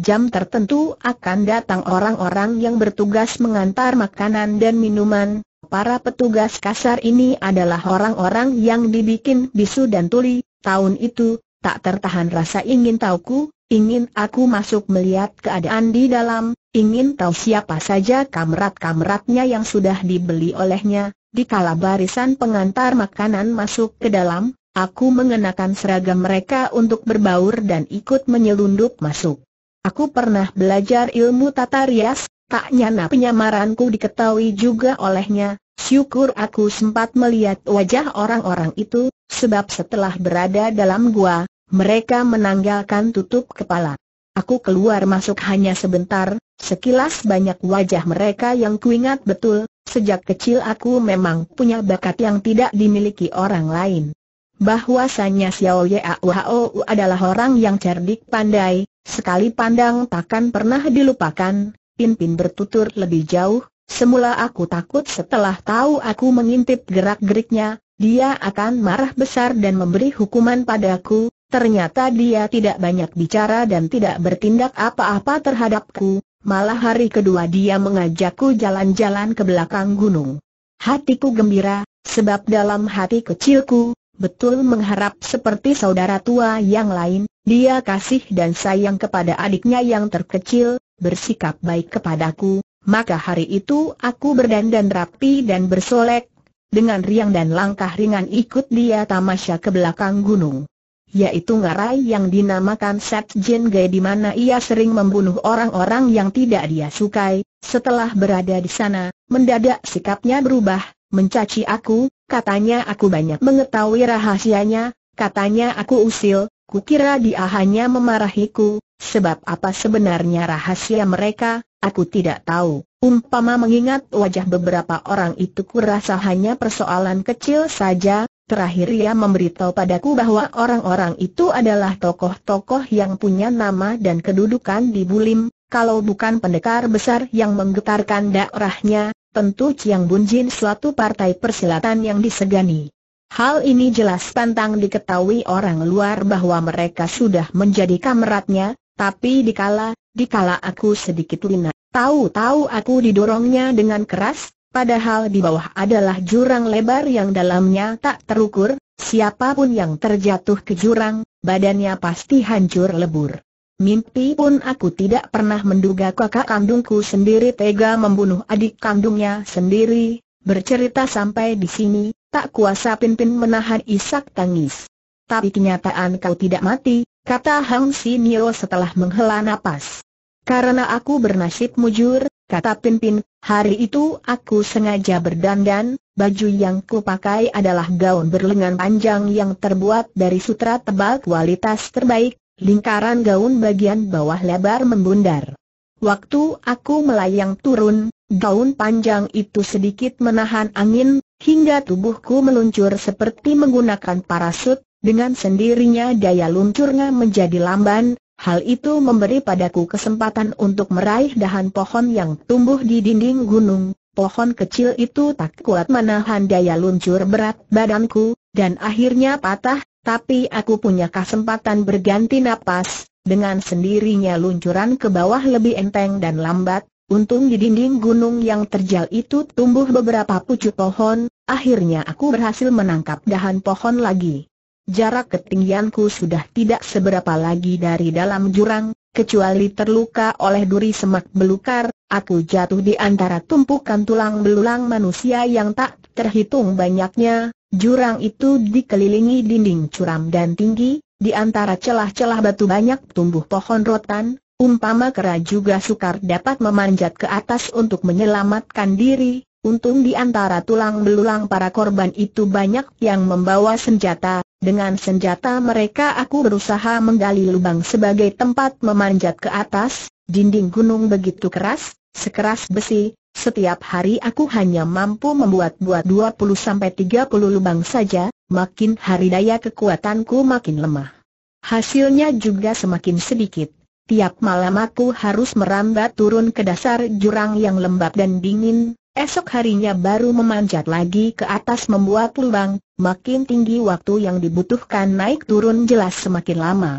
Jam tertentu akan datang orang-orang yang bertugas mengantar makanan dan minuman. Para petugas kasar ini adalah orang-orang yang dibikin bisu dan tuli. Tahun itu, tak tertahan rasa ingin tahuku, ingin aku masuk melihat keadaan di dalam, ingin tahu siapa saja kamerat kamratnya yang sudah dibeli olehnya. Di kala barisan pengantar makanan masuk ke dalam, aku mengenakan seragam mereka untuk berbaur dan ikut menyelundup masuk. Aku pernah belajar ilmu tata rias, tak nyana penyamaranku diketahui juga olehnya, syukur aku sempat melihat wajah orang-orang itu, sebab setelah berada dalam gua, mereka menanggalkan tutup kepala. Aku keluar masuk hanya sebentar, sekilas banyak wajah mereka yang kuingat betul, sejak kecil aku memang punya bakat yang tidak dimiliki orang lain bahwasanya Xiao Yao adalah orang yang cerdik pandai, sekali pandang takkan pernah dilupakan, Pin Pin bertutur lebih jauh, semula aku takut setelah tahu aku mengintip gerak-geriknya, dia akan marah besar dan memberi hukuman padaku, ternyata dia tidak banyak bicara dan tidak bertindak apa-apa terhadapku, malah hari kedua dia mengajakku jalan-jalan ke belakang gunung. Hatiku gembira, sebab dalam hati kecilku, betul mengharap seperti saudara tua yang lain, dia kasih dan sayang kepada adiknya yang terkecil, bersikap baik kepadaku, maka hari itu aku berdandan rapi dan bersolek, dengan riang dan langkah ringan ikut dia tamasya ke belakang gunung. Yaitu ngarai yang dinamakan Set Jin Ge di mana ia sering membunuh orang-orang yang tidak dia sukai, setelah berada di sana, mendadak sikapnya berubah, mencaci aku, katanya aku banyak mengetahui rahasianya, katanya aku usil, kukira dia hanya memarahiku, sebab apa sebenarnya rahasia mereka, aku tidak tahu. Umpama mengingat wajah beberapa orang itu kurasa hanya persoalan kecil saja, terakhir ia memberitahu padaku bahwa orang-orang itu adalah tokoh-tokoh yang punya nama dan kedudukan di Bulim, kalau bukan pendekar besar yang menggetarkan daerahnya, tentu Chiang Bunjin Jin suatu partai persilatan yang disegani. Hal ini jelas pantang diketahui orang luar bahwa mereka sudah menjadi kameratnya, tapi dikala, dikala aku sedikit lina. Tahu-tahu aku didorongnya dengan keras, padahal di bawah adalah jurang lebar yang dalamnya tak terukur, siapapun yang terjatuh ke jurang, badannya pasti hancur lebur. Mimpi pun aku tidak pernah menduga kakak kandungku sendiri tega membunuh adik kandungnya sendiri. Bercerita sampai di sini, tak kuasa Pimpin menahan isak tangis. Tapi kenyataan kau tidak mati, kata Hang Nio setelah menghela napas. Karena aku bernasib mujur, kata Pimpin. hari itu aku sengaja berdandan, baju yang kupakai adalah gaun berlengan panjang yang terbuat dari sutra tebal kualitas terbaik, lingkaran gaun bagian bawah lebar membundar. Waktu aku melayang turun, gaun panjang itu sedikit menahan angin, hingga tubuhku meluncur seperti menggunakan parasut, dengan sendirinya daya luncurnya menjadi lamban, hal itu memberi padaku kesempatan untuk meraih dahan pohon yang tumbuh di dinding gunung. Pohon kecil itu tak kuat menahan daya luncur berat badanku, dan akhirnya patah, tapi aku punya kesempatan berganti napas, dengan sendirinya luncuran ke bawah lebih enteng dan lambat, untung di dinding gunung yang terjal itu tumbuh beberapa pucuk pohon, akhirnya aku berhasil menangkap dahan pohon lagi. Jarak ketinggianku sudah tidak seberapa lagi dari dalam jurang, kecuali terluka oleh duri semak belukar, aku jatuh di antara tumpukan tulang belulang manusia yang tak terhitung banyaknya, jurang itu dikelilingi dinding curam dan tinggi, di antara celah-celah batu banyak tumbuh pohon rotan, umpama kera juga sukar dapat memanjat ke atas untuk menyelamatkan diri, untung di antara tulang belulang para korban itu banyak yang membawa senjata, dengan senjata mereka aku berusaha menggali lubang sebagai tempat memanjat ke atas, dinding gunung begitu keras, sekeras besi, setiap hari aku hanya mampu membuat-buat 20-30 lubang saja, makin hari daya kekuatanku makin lemah. Hasilnya juga semakin sedikit. Tiap malam aku harus merambat turun ke dasar jurang yang lembab dan dingin, Esok harinya baru memanjat lagi ke atas membuat lubang, makin tinggi waktu yang dibutuhkan naik turun jelas semakin lama.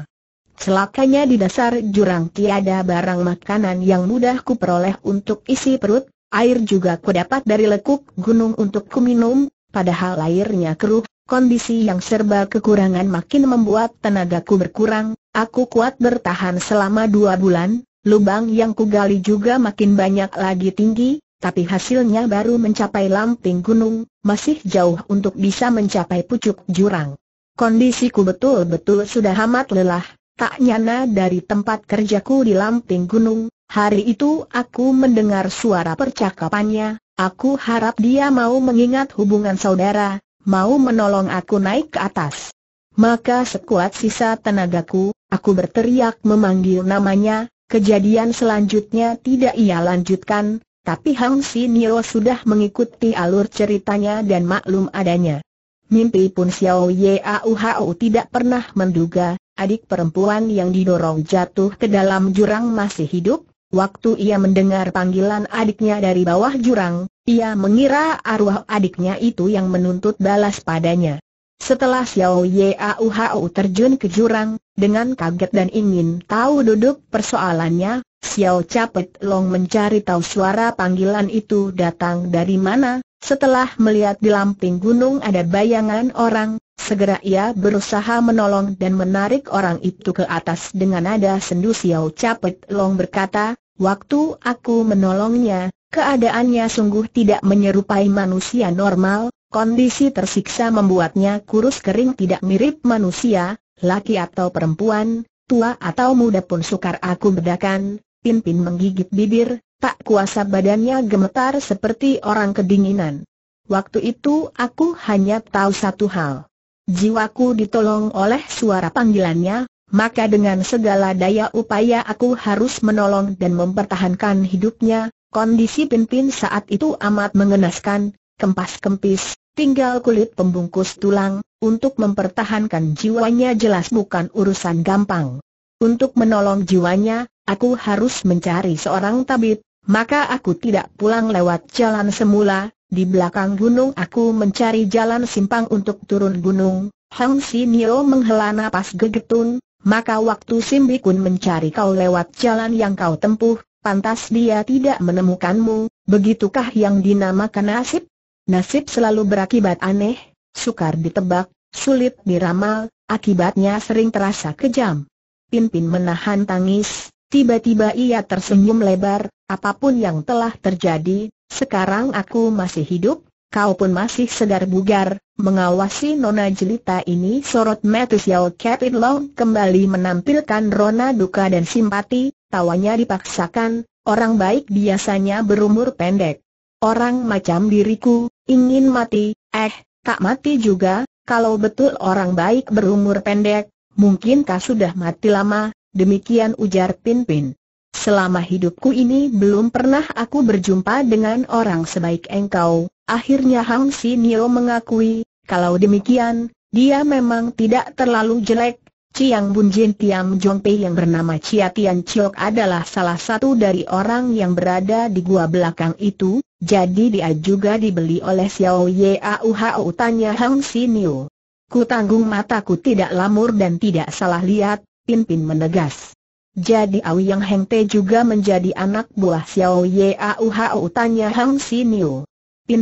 Celakanya di dasar jurang tiada barang makanan yang mudah kuperoleh untuk isi perut, air juga kudapat dari lekuk gunung untuk kuminum, padahal airnya keruh, kondisi yang serba kekurangan makin membuat tenagaku berkurang, aku kuat bertahan selama dua bulan, lubang yang kugali juga makin banyak lagi tinggi, tapi hasilnya baru mencapai lamping gunung, masih jauh untuk bisa mencapai pucuk jurang. Kondisiku betul-betul sudah amat lelah, tak nyana dari tempat kerjaku di lamping gunung, hari itu aku mendengar suara percakapannya, aku harap dia mau mengingat hubungan saudara, mau menolong aku naik ke atas. Maka sekuat sisa tenagaku, aku berteriak memanggil namanya, Kejadian selanjutnya tidak ia lanjutkan, tapi Hang Si Nio sudah mengikuti alur ceritanya dan maklum adanya. Mimpi pun Xiao Yauhao tidak pernah menduga, adik perempuan yang didorong jatuh ke dalam jurang masih hidup. Waktu ia mendengar panggilan adiknya dari bawah jurang, ia mengira arwah adiknya itu yang menuntut balas padanya. Setelah Xiao Yauhao terjun ke jurang, dengan kaget dan ingin tahu duduk persoalannya, Xiao Capet Long mencari tahu suara panggilan itu datang dari mana, setelah melihat di lamping gunung ada bayangan orang, segera ia berusaha menolong dan menarik orang itu ke atas dengan nada sendu Xiao Capet Long berkata, waktu aku menolongnya, keadaannya sungguh tidak menyerupai manusia normal, kondisi tersiksa membuatnya kurus kering tidak mirip manusia, laki atau perempuan, tua atau muda pun sukar aku bedakan, Pimpin menggigit bibir, tak kuasa badannya gemetar seperti orang kedinginan. Waktu itu aku hanya tahu satu hal. Jiwaku ditolong oleh suara panggilannya, maka dengan segala daya upaya aku harus menolong dan mempertahankan hidupnya. Kondisi Pimpin saat itu amat mengenaskan, kempas-kempis, tinggal kulit pembungkus tulang, untuk mempertahankan jiwanya jelas bukan urusan gampang. Untuk menolong jiwanya, aku harus mencari seorang tabib, maka aku tidak pulang lewat jalan semula, di belakang gunung aku mencari jalan simpang untuk turun gunung, Hang Nio menghela napas gegetun, maka waktu Simbikun mencari kau lewat jalan yang kau tempuh, pantas dia tidak menemukanmu, begitukah yang dinamakan nasib? Nasib selalu berakibat aneh, sukar ditebak, sulit diramal, akibatnya sering terasa kejam. Pimpin menahan tangis, Tiba-tiba ia tersenyum lebar, apapun yang telah terjadi, sekarang aku masih hidup, kau pun masih segar bugar, mengawasi nona jelita ini sorot Matthew Yao Capit Long kembali menampilkan rona duka dan simpati, tawanya dipaksakan, orang baik biasanya berumur pendek. Orang macam diriku, ingin mati, eh, tak mati juga, kalau betul orang baik berumur pendek, mungkinkah sudah mati lama, demikian ujar Pin Pin. Selama hidupku ini belum pernah aku berjumpa dengan orang sebaik engkau. Akhirnya Hang Nio mengakui, kalau demikian, dia memang tidak terlalu jelek. Chiang Jin Tiam Jongpei yang bernama Chia Tian Chiok adalah salah satu dari orang yang berada di gua belakang itu, jadi dia juga dibeli oleh Xiao Ye Auhao tanya Hang Nio. Ku tanggung mataku tidak lamur dan tidak salah lihat, Pin menegas. Jadi Awi Yang Heng Te juga menjadi anak buah Xiao Ye Au Hao tanya Hang Pin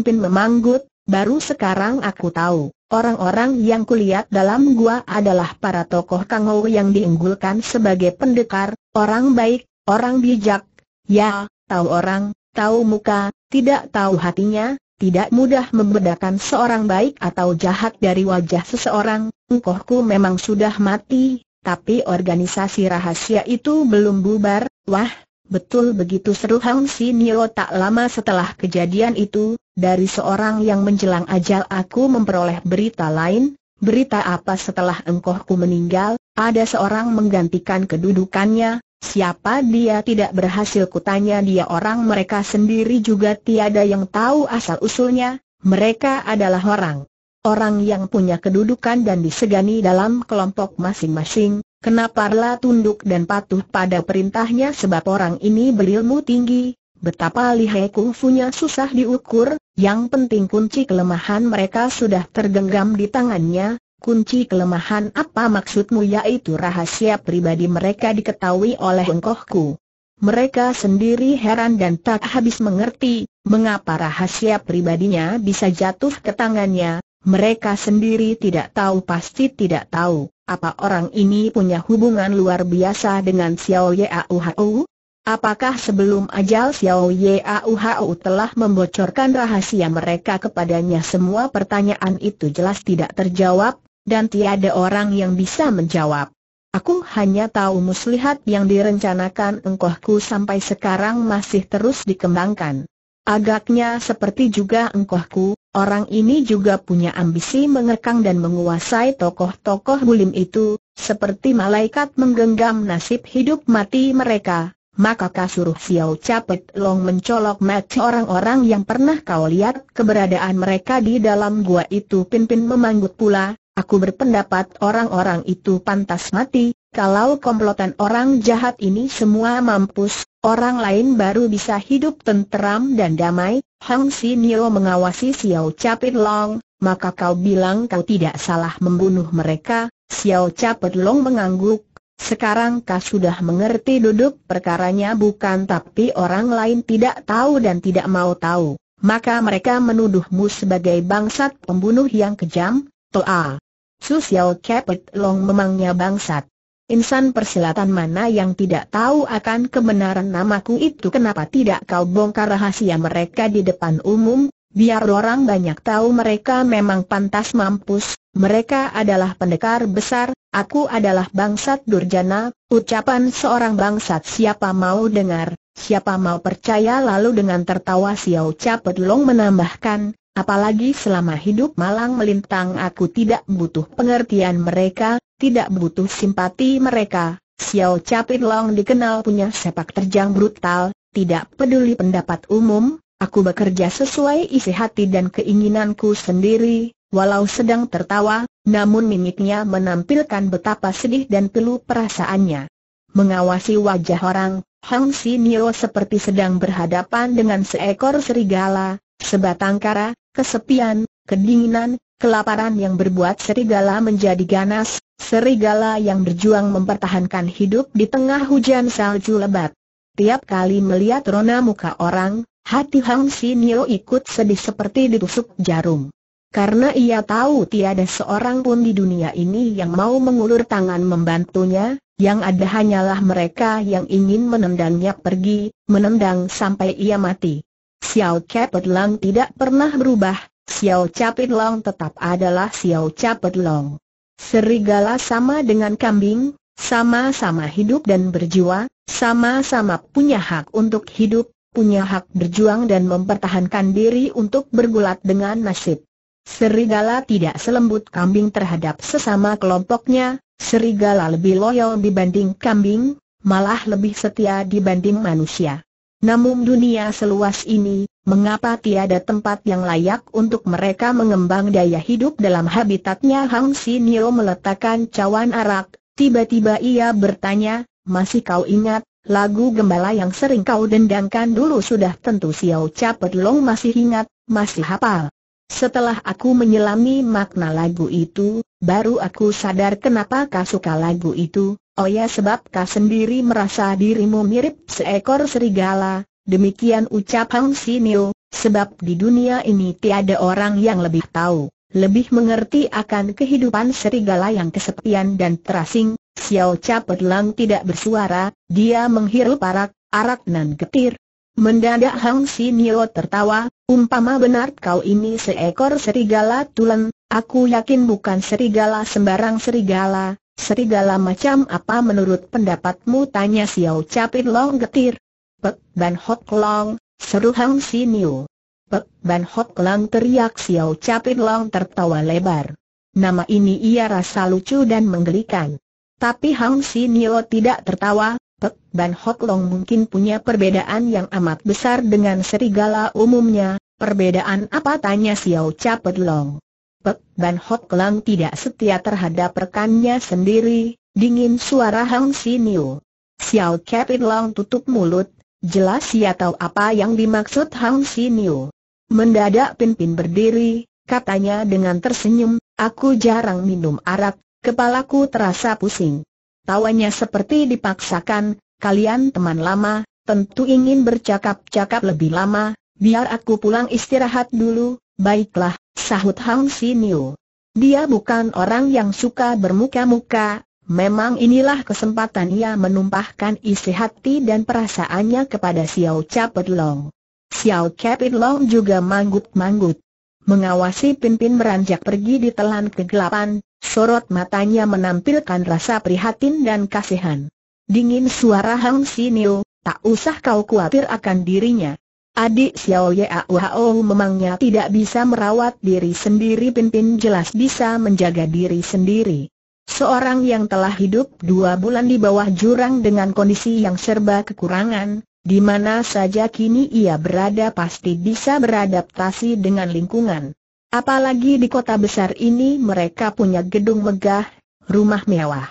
Pin memanggut, baru sekarang aku tahu, orang-orang yang kulihat dalam gua adalah para tokoh Kang Ho yang diunggulkan sebagai pendekar, orang baik, orang bijak, ya, tahu orang, tahu muka, tidak tahu hatinya, tidak mudah membedakan seorang baik atau jahat dari wajah seseorang, engkohku memang sudah mati, tapi organisasi rahasia itu belum bubar, wah, betul begitu seru Hang Nio tak lama setelah kejadian itu, dari seorang yang menjelang ajal aku memperoleh berita lain, berita apa setelah engkohku meninggal, ada seorang menggantikan kedudukannya, Siapa dia tidak berhasil kutanya dia orang mereka sendiri juga tiada yang tahu asal-usulnya, mereka adalah orang orang yang punya kedudukan dan disegani dalam kelompok masing-masing, kenapa rela tunduk dan patuh pada perintahnya sebab orang ini berilmu tinggi, betapa lihai kungfunya susah diukur, yang penting kunci kelemahan mereka sudah tergenggam di tangannya, kunci kelemahan apa maksudmu yaitu rahasia pribadi mereka diketahui oleh engkohku. Mereka sendiri heran dan tak habis mengerti, mengapa rahasia pribadinya bisa jatuh ke tangannya, mereka sendiri tidak tahu pasti tidak tahu, apa orang ini punya hubungan luar biasa dengan Xiao Yauhou? Apakah sebelum ajal Xiao Yauhou telah membocorkan rahasia mereka kepadanya semua pertanyaan itu jelas tidak terjawab, dan tiada orang yang bisa menjawab. Aku hanya tahu muslihat yang direncanakan engkohku sampai sekarang masih terus dikembangkan. Agaknya seperti juga engkohku, Orang ini juga punya ambisi mengekang dan menguasai tokoh-tokoh bulim itu, seperti malaikat menggenggam nasib hidup mati mereka. Maka kasuruh Xiao Capet Long mencolok match orang-orang yang pernah kau lihat keberadaan mereka di dalam gua itu Pimpin memanggut pula, aku berpendapat orang-orang itu pantas mati, kalau komplotan orang jahat ini semua mampus, orang lain baru bisa hidup tenteram dan damai. Hang Si Nio mengawasi Xiao Capit Long, maka kau bilang kau tidak salah membunuh mereka. Xiao Capit Long mengangguk. Sekarang kau sudah mengerti duduk perkaranya bukan tapi orang lain tidak tahu dan tidak mau tahu. Maka mereka menuduhmu sebagai bangsat pembunuh yang kejam, Toa. Su Xiao Capit Long memangnya bangsat. Insan persilatan mana yang tidak tahu akan kebenaran namaku itu kenapa tidak kau bongkar rahasia mereka di depan umum, biar orang banyak tahu mereka memang pantas mampus, mereka adalah pendekar besar, aku adalah bangsat durjana, ucapan seorang bangsat siapa mau dengar, siapa mau percaya lalu dengan tertawa Xiao Capet Long menambahkan, Apalagi selama hidup malang melintang aku tidak butuh pengertian mereka, tidak butuh simpati mereka. Xiao Capit Long dikenal punya sepak terjang brutal, tidak peduli pendapat umum, aku bekerja sesuai isi hati dan keinginanku sendiri, walau sedang tertawa, namun mimiknya menampilkan betapa sedih dan pilu perasaannya. Mengawasi wajah orang, Hang Nio seperti sedang berhadapan dengan seekor serigala, sebatang kara, kesepian, kedinginan, kelaparan yang berbuat serigala menjadi ganas, serigala yang berjuang mempertahankan hidup di tengah hujan salju lebat. Tiap kali melihat rona muka orang, hati Hang Sinio ikut sedih seperti ditusuk jarum. Karena ia tahu tiada seorang pun di dunia ini yang mau mengulur tangan membantunya, yang ada hanyalah mereka yang ingin menendangnya pergi, menendang sampai ia mati. Xiao Capit Long tidak pernah berubah, Xiao Capit Long tetap adalah Xiao Capit Long. Serigala sama dengan kambing, sama-sama hidup dan berjiwa, sama-sama punya hak untuk hidup, punya hak berjuang dan mempertahankan diri untuk bergulat dengan nasib. Serigala tidak selembut kambing terhadap sesama kelompoknya, serigala lebih loyal dibanding kambing, malah lebih setia dibanding manusia. Namun dunia seluas ini, mengapa tiada tempat yang layak untuk mereka mengembang daya hidup dalam habitatnya Hang Nio meletakkan cawan arak, tiba-tiba ia bertanya, masih kau ingat, lagu gembala yang sering kau dendangkan dulu sudah tentu Xiao Capet Long masih ingat, masih hafal. Setelah aku menyelami makna lagu itu, baru aku sadar kenapa kau suka lagu itu, Oh ya sebab kau sendiri merasa dirimu mirip seekor serigala, demikian ucap Hang Sinio, sebab di dunia ini tiada orang yang lebih tahu, lebih mengerti akan kehidupan serigala yang kesepian dan terasing, Xiao Cha Petlang tidak bersuara, dia menghirup arak, arak nan getir. Mendadak Hang Sinio tertawa, umpama benar kau ini seekor serigala tulen, aku yakin bukan serigala sembarang serigala, Serigala macam apa menurut pendapatmu? Tanya Xiao Capit Long getir. Pek Ban Hok Long, seru Hang Siniu. Pek Ban Hok Long teriak Xiao Capit Long tertawa lebar. Nama ini ia rasa lucu dan menggelikan. Tapi Hang Siniu tidak tertawa, Pek Ban Hok Long mungkin punya perbedaan yang amat besar dengan serigala umumnya. Perbedaan apa? Tanya Xiao Capit Long. Pek Ban Hok Lang tidak setia terhadap rekannya sendiri, dingin suara Hang Siniu. Xiao Kepin Lang tutup mulut, jelas ia tahu apa yang dimaksud Hang Siniu. Mendadak Pimpin berdiri, katanya dengan tersenyum, aku jarang minum arak, kepalaku terasa pusing. Tawanya seperti dipaksakan, kalian teman lama, tentu ingin bercakap-cakap lebih lama, biar aku pulang istirahat dulu, Baiklah, sahut Hang Sinio. Dia bukan orang yang suka bermuka-muka, memang inilah kesempatan ia menumpahkan isi hati dan perasaannya kepada Xiao Capit Long. Xiao Capit Long juga manggut-manggut. Mengawasi pimpin beranjak pergi di telan kegelapan, sorot matanya menampilkan rasa prihatin dan kasihan. Dingin suara Hang Sinio, tak usah kau khawatir akan dirinya. Adik Xiao Yao memangnya tidak bisa merawat diri sendiri Pimpin jelas bisa menjaga diri sendiri. Seorang yang telah hidup dua bulan di bawah jurang dengan kondisi yang serba kekurangan, di mana saja kini ia berada pasti bisa beradaptasi dengan lingkungan. Apalagi di kota besar ini mereka punya gedung megah, rumah mewah.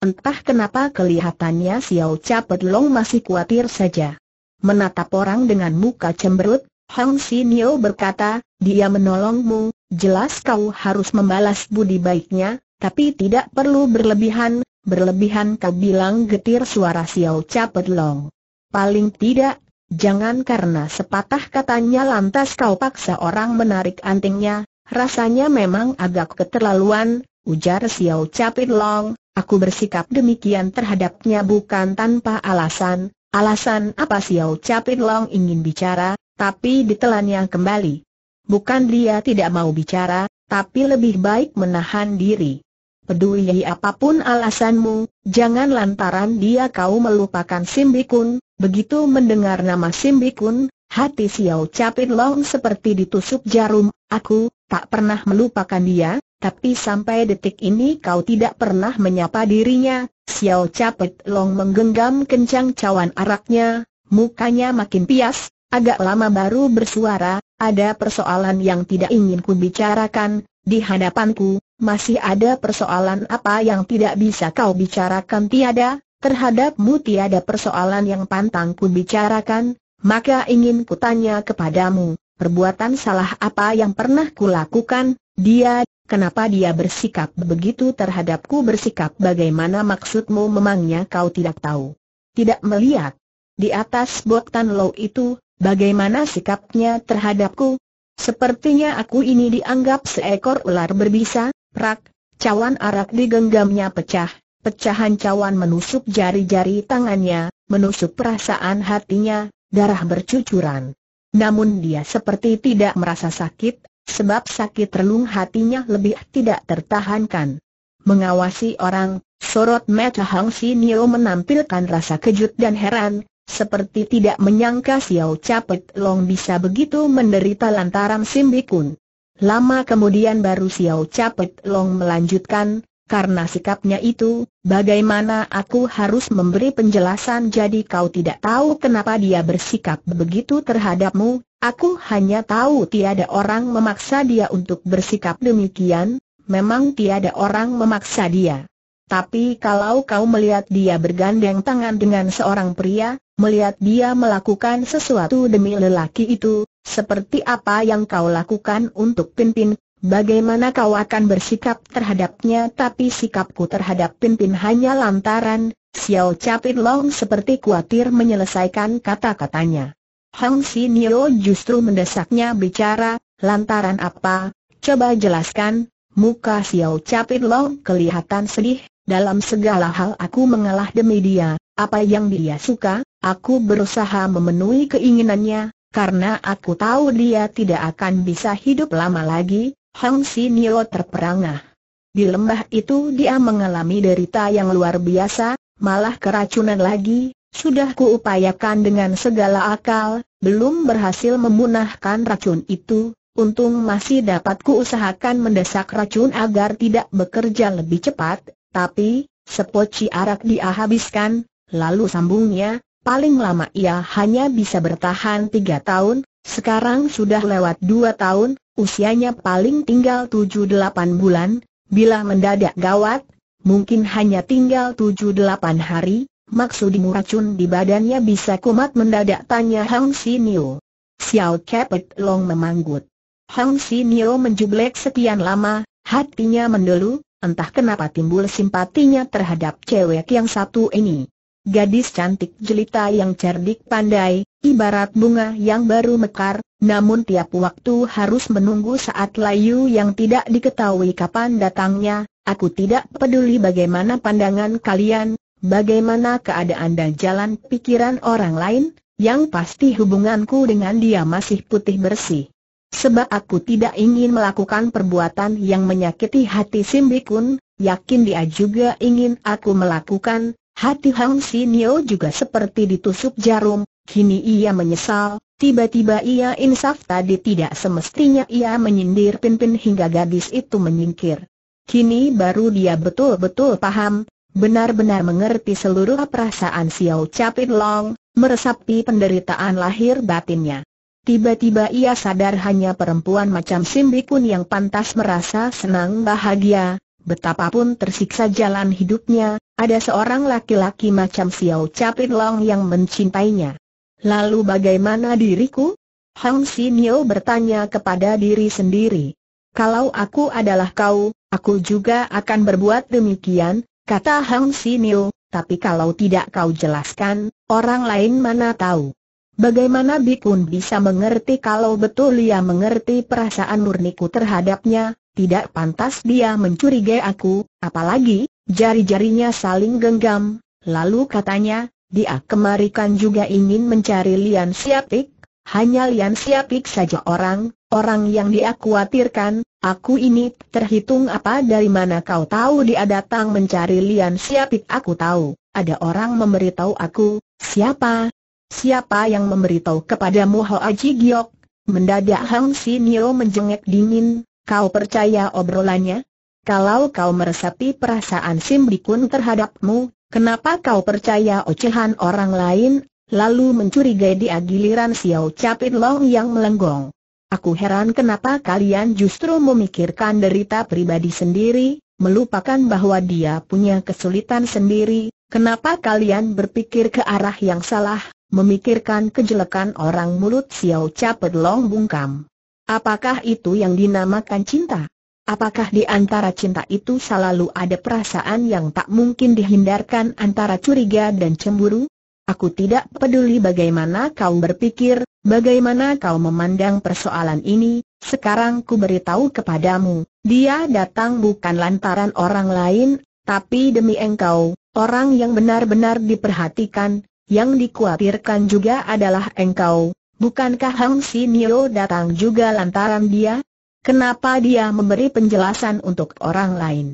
Entah kenapa kelihatannya Xiao Capet Long masih khawatir saja menatap orang dengan muka cemberut, Hang Sinio berkata, dia menolongmu, jelas kau harus membalas budi baiknya, tapi tidak perlu berlebihan, berlebihan kau bilang getir suara Xiao Capet Long. Paling tidak, jangan karena sepatah katanya lantas kau paksa orang menarik antingnya, rasanya memang agak keterlaluan, ujar Xiao Capet Long, aku bersikap demikian terhadapnya bukan tanpa alasan, Alasan apa Xiao Capit Long ingin bicara, tapi ditelan yang kembali. Bukan dia tidak mau bicara, tapi lebih baik menahan diri. Peduli apapun alasanmu, jangan lantaran dia kau melupakan Simbikun, begitu mendengar nama Simbikun, hati Xiao Capit Long seperti ditusuk jarum, aku, tak pernah melupakan dia, tapi sampai detik ini kau tidak pernah menyapa dirinya, Xiao Capet Long menggenggam kencang cawan araknya, mukanya makin pias, agak lama baru bersuara, ada persoalan yang tidak ingin ku bicarakan, di hadapanku, masih ada persoalan apa yang tidak bisa kau bicarakan tiada, terhadapmu tiada persoalan yang pantang ku bicarakan, maka ingin kutanya kepadamu, perbuatan salah apa yang pernah kulakukan, dia, kenapa dia bersikap begitu terhadapku bersikap bagaimana maksudmu memangnya kau tidak tahu? Tidak melihat. Di atas bot Tan Lo itu, bagaimana sikapnya terhadapku? Sepertinya aku ini dianggap seekor ular berbisa, prak, cawan arak digenggamnya pecah, pecahan cawan menusuk jari-jari tangannya, menusuk perasaan hatinya, darah bercucuran. Namun dia seperti tidak merasa sakit, sebab sakit relung hatinya lebih tidak tertahankan. Mengawasi orang, sorot mata Hang Si Nio menampilkan rasa kejut dan heran, seperti tidak menyangka Xiao Capet Long bisa begitu menderita lantaran Kun. Lama kemudian baru Xiao Capet Long melanjutkan, karena sikapnya itu, bagaimana aku harus memberi penjelasan jadi kau tidak tahu kenapa dia bersikap begitu terhadapmu, Aku hanya tahu tiada orang memaksa dia untuk bersikap demikian, memang tiada orang memaksa dia. Tapi kalau kau melihat dia bergandeng tangan dengan seorang pria, melihat dia melakukan sesuatu demi lelaki itu, seperti apa yang kau lakukan untuk Pimpin, bagaimana kau akan bersikap terhadapnya tapi sikapku terhadap Pimpin hanya lantaran, Xiao Capit Long seperti khawatir menyelesaikan kata-katanya. Hong Nio justru mendesaknya bicara, lantaran apa, coba jelaskan, muka Xiao Capit Long kelihatan sedih, dalam segala hal aku mengalah demi dia, apa yang dia suka, aku berusaha memenuhi keinginannya, karena aku tahu dia tidak akan bisa hidup lama lagi, Hang Nio terperangah. Di lembah itu dia mengalami derita yang luar biasa, malah keracunan lagi, sudah kuupayakan dengan segala akal, belum berhasil memunahkan racun itu, untung masih dapat kuusahakan mendesak racun agar tidak bekerja lebih cepat, tapi, sepoci arak dia habiskan, lalu sambungnya, paling lama ia hanya bisa bertahan tiga tahun, sekarang sudah lewat dua tahun, usianya paling tinggal tujuh delapan bulan, bila mendadak gawat, mungkin hanya tinggal tujuh delapan hari, maksudmu racun di badannya bisa kumat mendadak tanya Hang Sinio. Xiao Kepet Long memanggut. Hang Sinio menjublek sekian lama, hatinya mendelu, entah kenapa timbul simpatinya terhadap cewek yang satu ini. Gadis cantik jelita yang cerdik pandai, ibarat bunga yang baru mekar, namun tiap waktu harus menunggu saat layu yang tidak diketahui kapan datangnya, aku tidak peduli bagaimana pandangan kalian, Bagaimana keadaan dan jalan pikiran orang lain, yang pasti hubunganku dengan dia masih putih bersih. Sebab aku tidak ingin melakukan perbuatan yang menyakiti hati Simbikun, yakin dia juga ingin aku melakukan, hati Hang Sinio juga seperti ditusuk jarum, kini ia menyesal, tiba-tiba ia insaf tadi tidak semestinya ia menyindir pimpin hingga gadis itu menyingkir. Kini baru dia betul-betul paham, Benar-benar mengerti seluruh perasaan Xiao Capit Long, meresapi penderitaan lahir batinnya. Tiba-tiba ia sadar hanya perempuan macam Simbi pun yang pantas merasa senang bahagia, betapapun tersiksa jalan hidupnya, ada seorang laki-laki macam Xiao Capit Long yang mencintainya. Lalu bagaimana diriku? Hang Sinio bertanya kepada diri sendiri. Kalau aku adalah kau, aku juga akan berbuat demikian, kata Hang Sinil, tapi kalau tidak kau jelaskan, orang lain mana tahu. Bagaimana Bikun bisa mengerti kalau betul ia mengerti perasaan murniku terhadapnya, tidak pantas dia mencurigai aku, apalagi, jari-jarinya saling genggam, lalu katanya, dia kemarikan juga ingin mencari Lian Siapik, hanya Lian Siapik saja orang, orang yang dia khawatirkan, aku ini terhitung apa dari mana kau tahu dia datang mencari Lian Siapik aku tahu, ada orang memberitahu aku, siapa? Siapa yang memberitahu kepadamu Ho Aji Giok? Mendadak Hang Si Nio menjengek dingin, kau percaya obrolannya? Kalau kau meresapi perasaan Simbikun terhadapmu, kenapa kau percaya ocehan orang lain, lalu mencurigai dia giliran Xiao Capit Long yang melenggong. Aku heran kenapa kalian justru memikirkan derita pribadi sendiri, melupakan bahwa dia punya kesulitan sendiri, kenapa kalian berpikir ke arah yang salah, memikirkan kejelekan orang mulut Xiao Capit Long bungkam. Apakah itu yang dinamakan cinta? Apakah di antara cinta itu selalu ada perasaan yang tak mungkin dihindarkan antara curiga dan cemburu? Aku tidak peduli bagaimana kau berpikir, bagaimana kau memandang persoalan ini, sekarang ku beritahu kepadamu, dia datang bukan lantaran orang lain, tapi demi engkau, orang yang benar-benar diperhatikan, yang dikhawatirkan juga adalah engkau, bukankah Hang Si Nio datang juga lantaran dia? Kenapa dia memberi penjelasan untuk orang lain?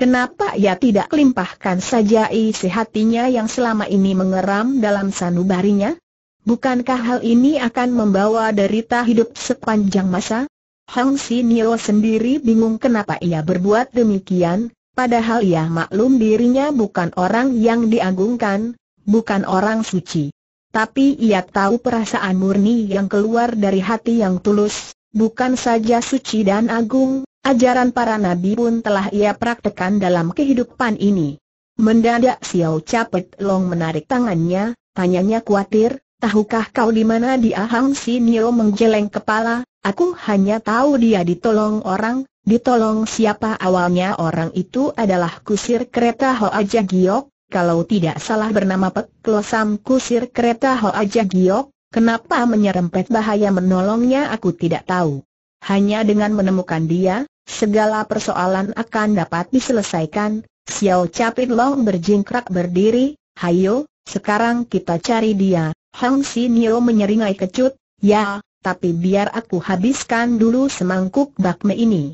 Kenapa ia tidak limpahkan saja isi hatinya yang selama ini mengeram dalam sanubarinya? Bukankah hal ini akan membawa derita hidup sepanjang masa? Hang Nio sendiri bingung kenapa ia berbuat demikian, padahal ia maklum dirinya bukan orang yang diagungkan, bukan orang suci. Tapi ia tahu perasaan murni yang keluar dari hati yang tulus, bukan saja suci dan agung, Ajaran para nabi pun telah ia praktekan dalam kehidupan ini. Mendadak Xiao Capet Long menarik tangannya, tanyanya khawatir, tahukah kau di mana dia Hang Si Nio menggeleng kepala, aku hanya tahu dia ditolong orang, ditolong siapa awalnya orang itu adalah kusir kereta Ho Aja Giok, kalau tidak salah bernama Pek Klosam kusir kereta Ho Aja Giok, kenapa menyerempet bahaya menolongnya aku tidak tahu. Hanya dengan menemukan dia, segala persoalan akan dapat diselesaikan. Xiao Capit Long berjingkrak berdiri, hayo, sekarang kita cari dia. Hang Sinio menyeringai kecut, ya, tapi biar aku habiskan dulu semangkuk bakmi ini.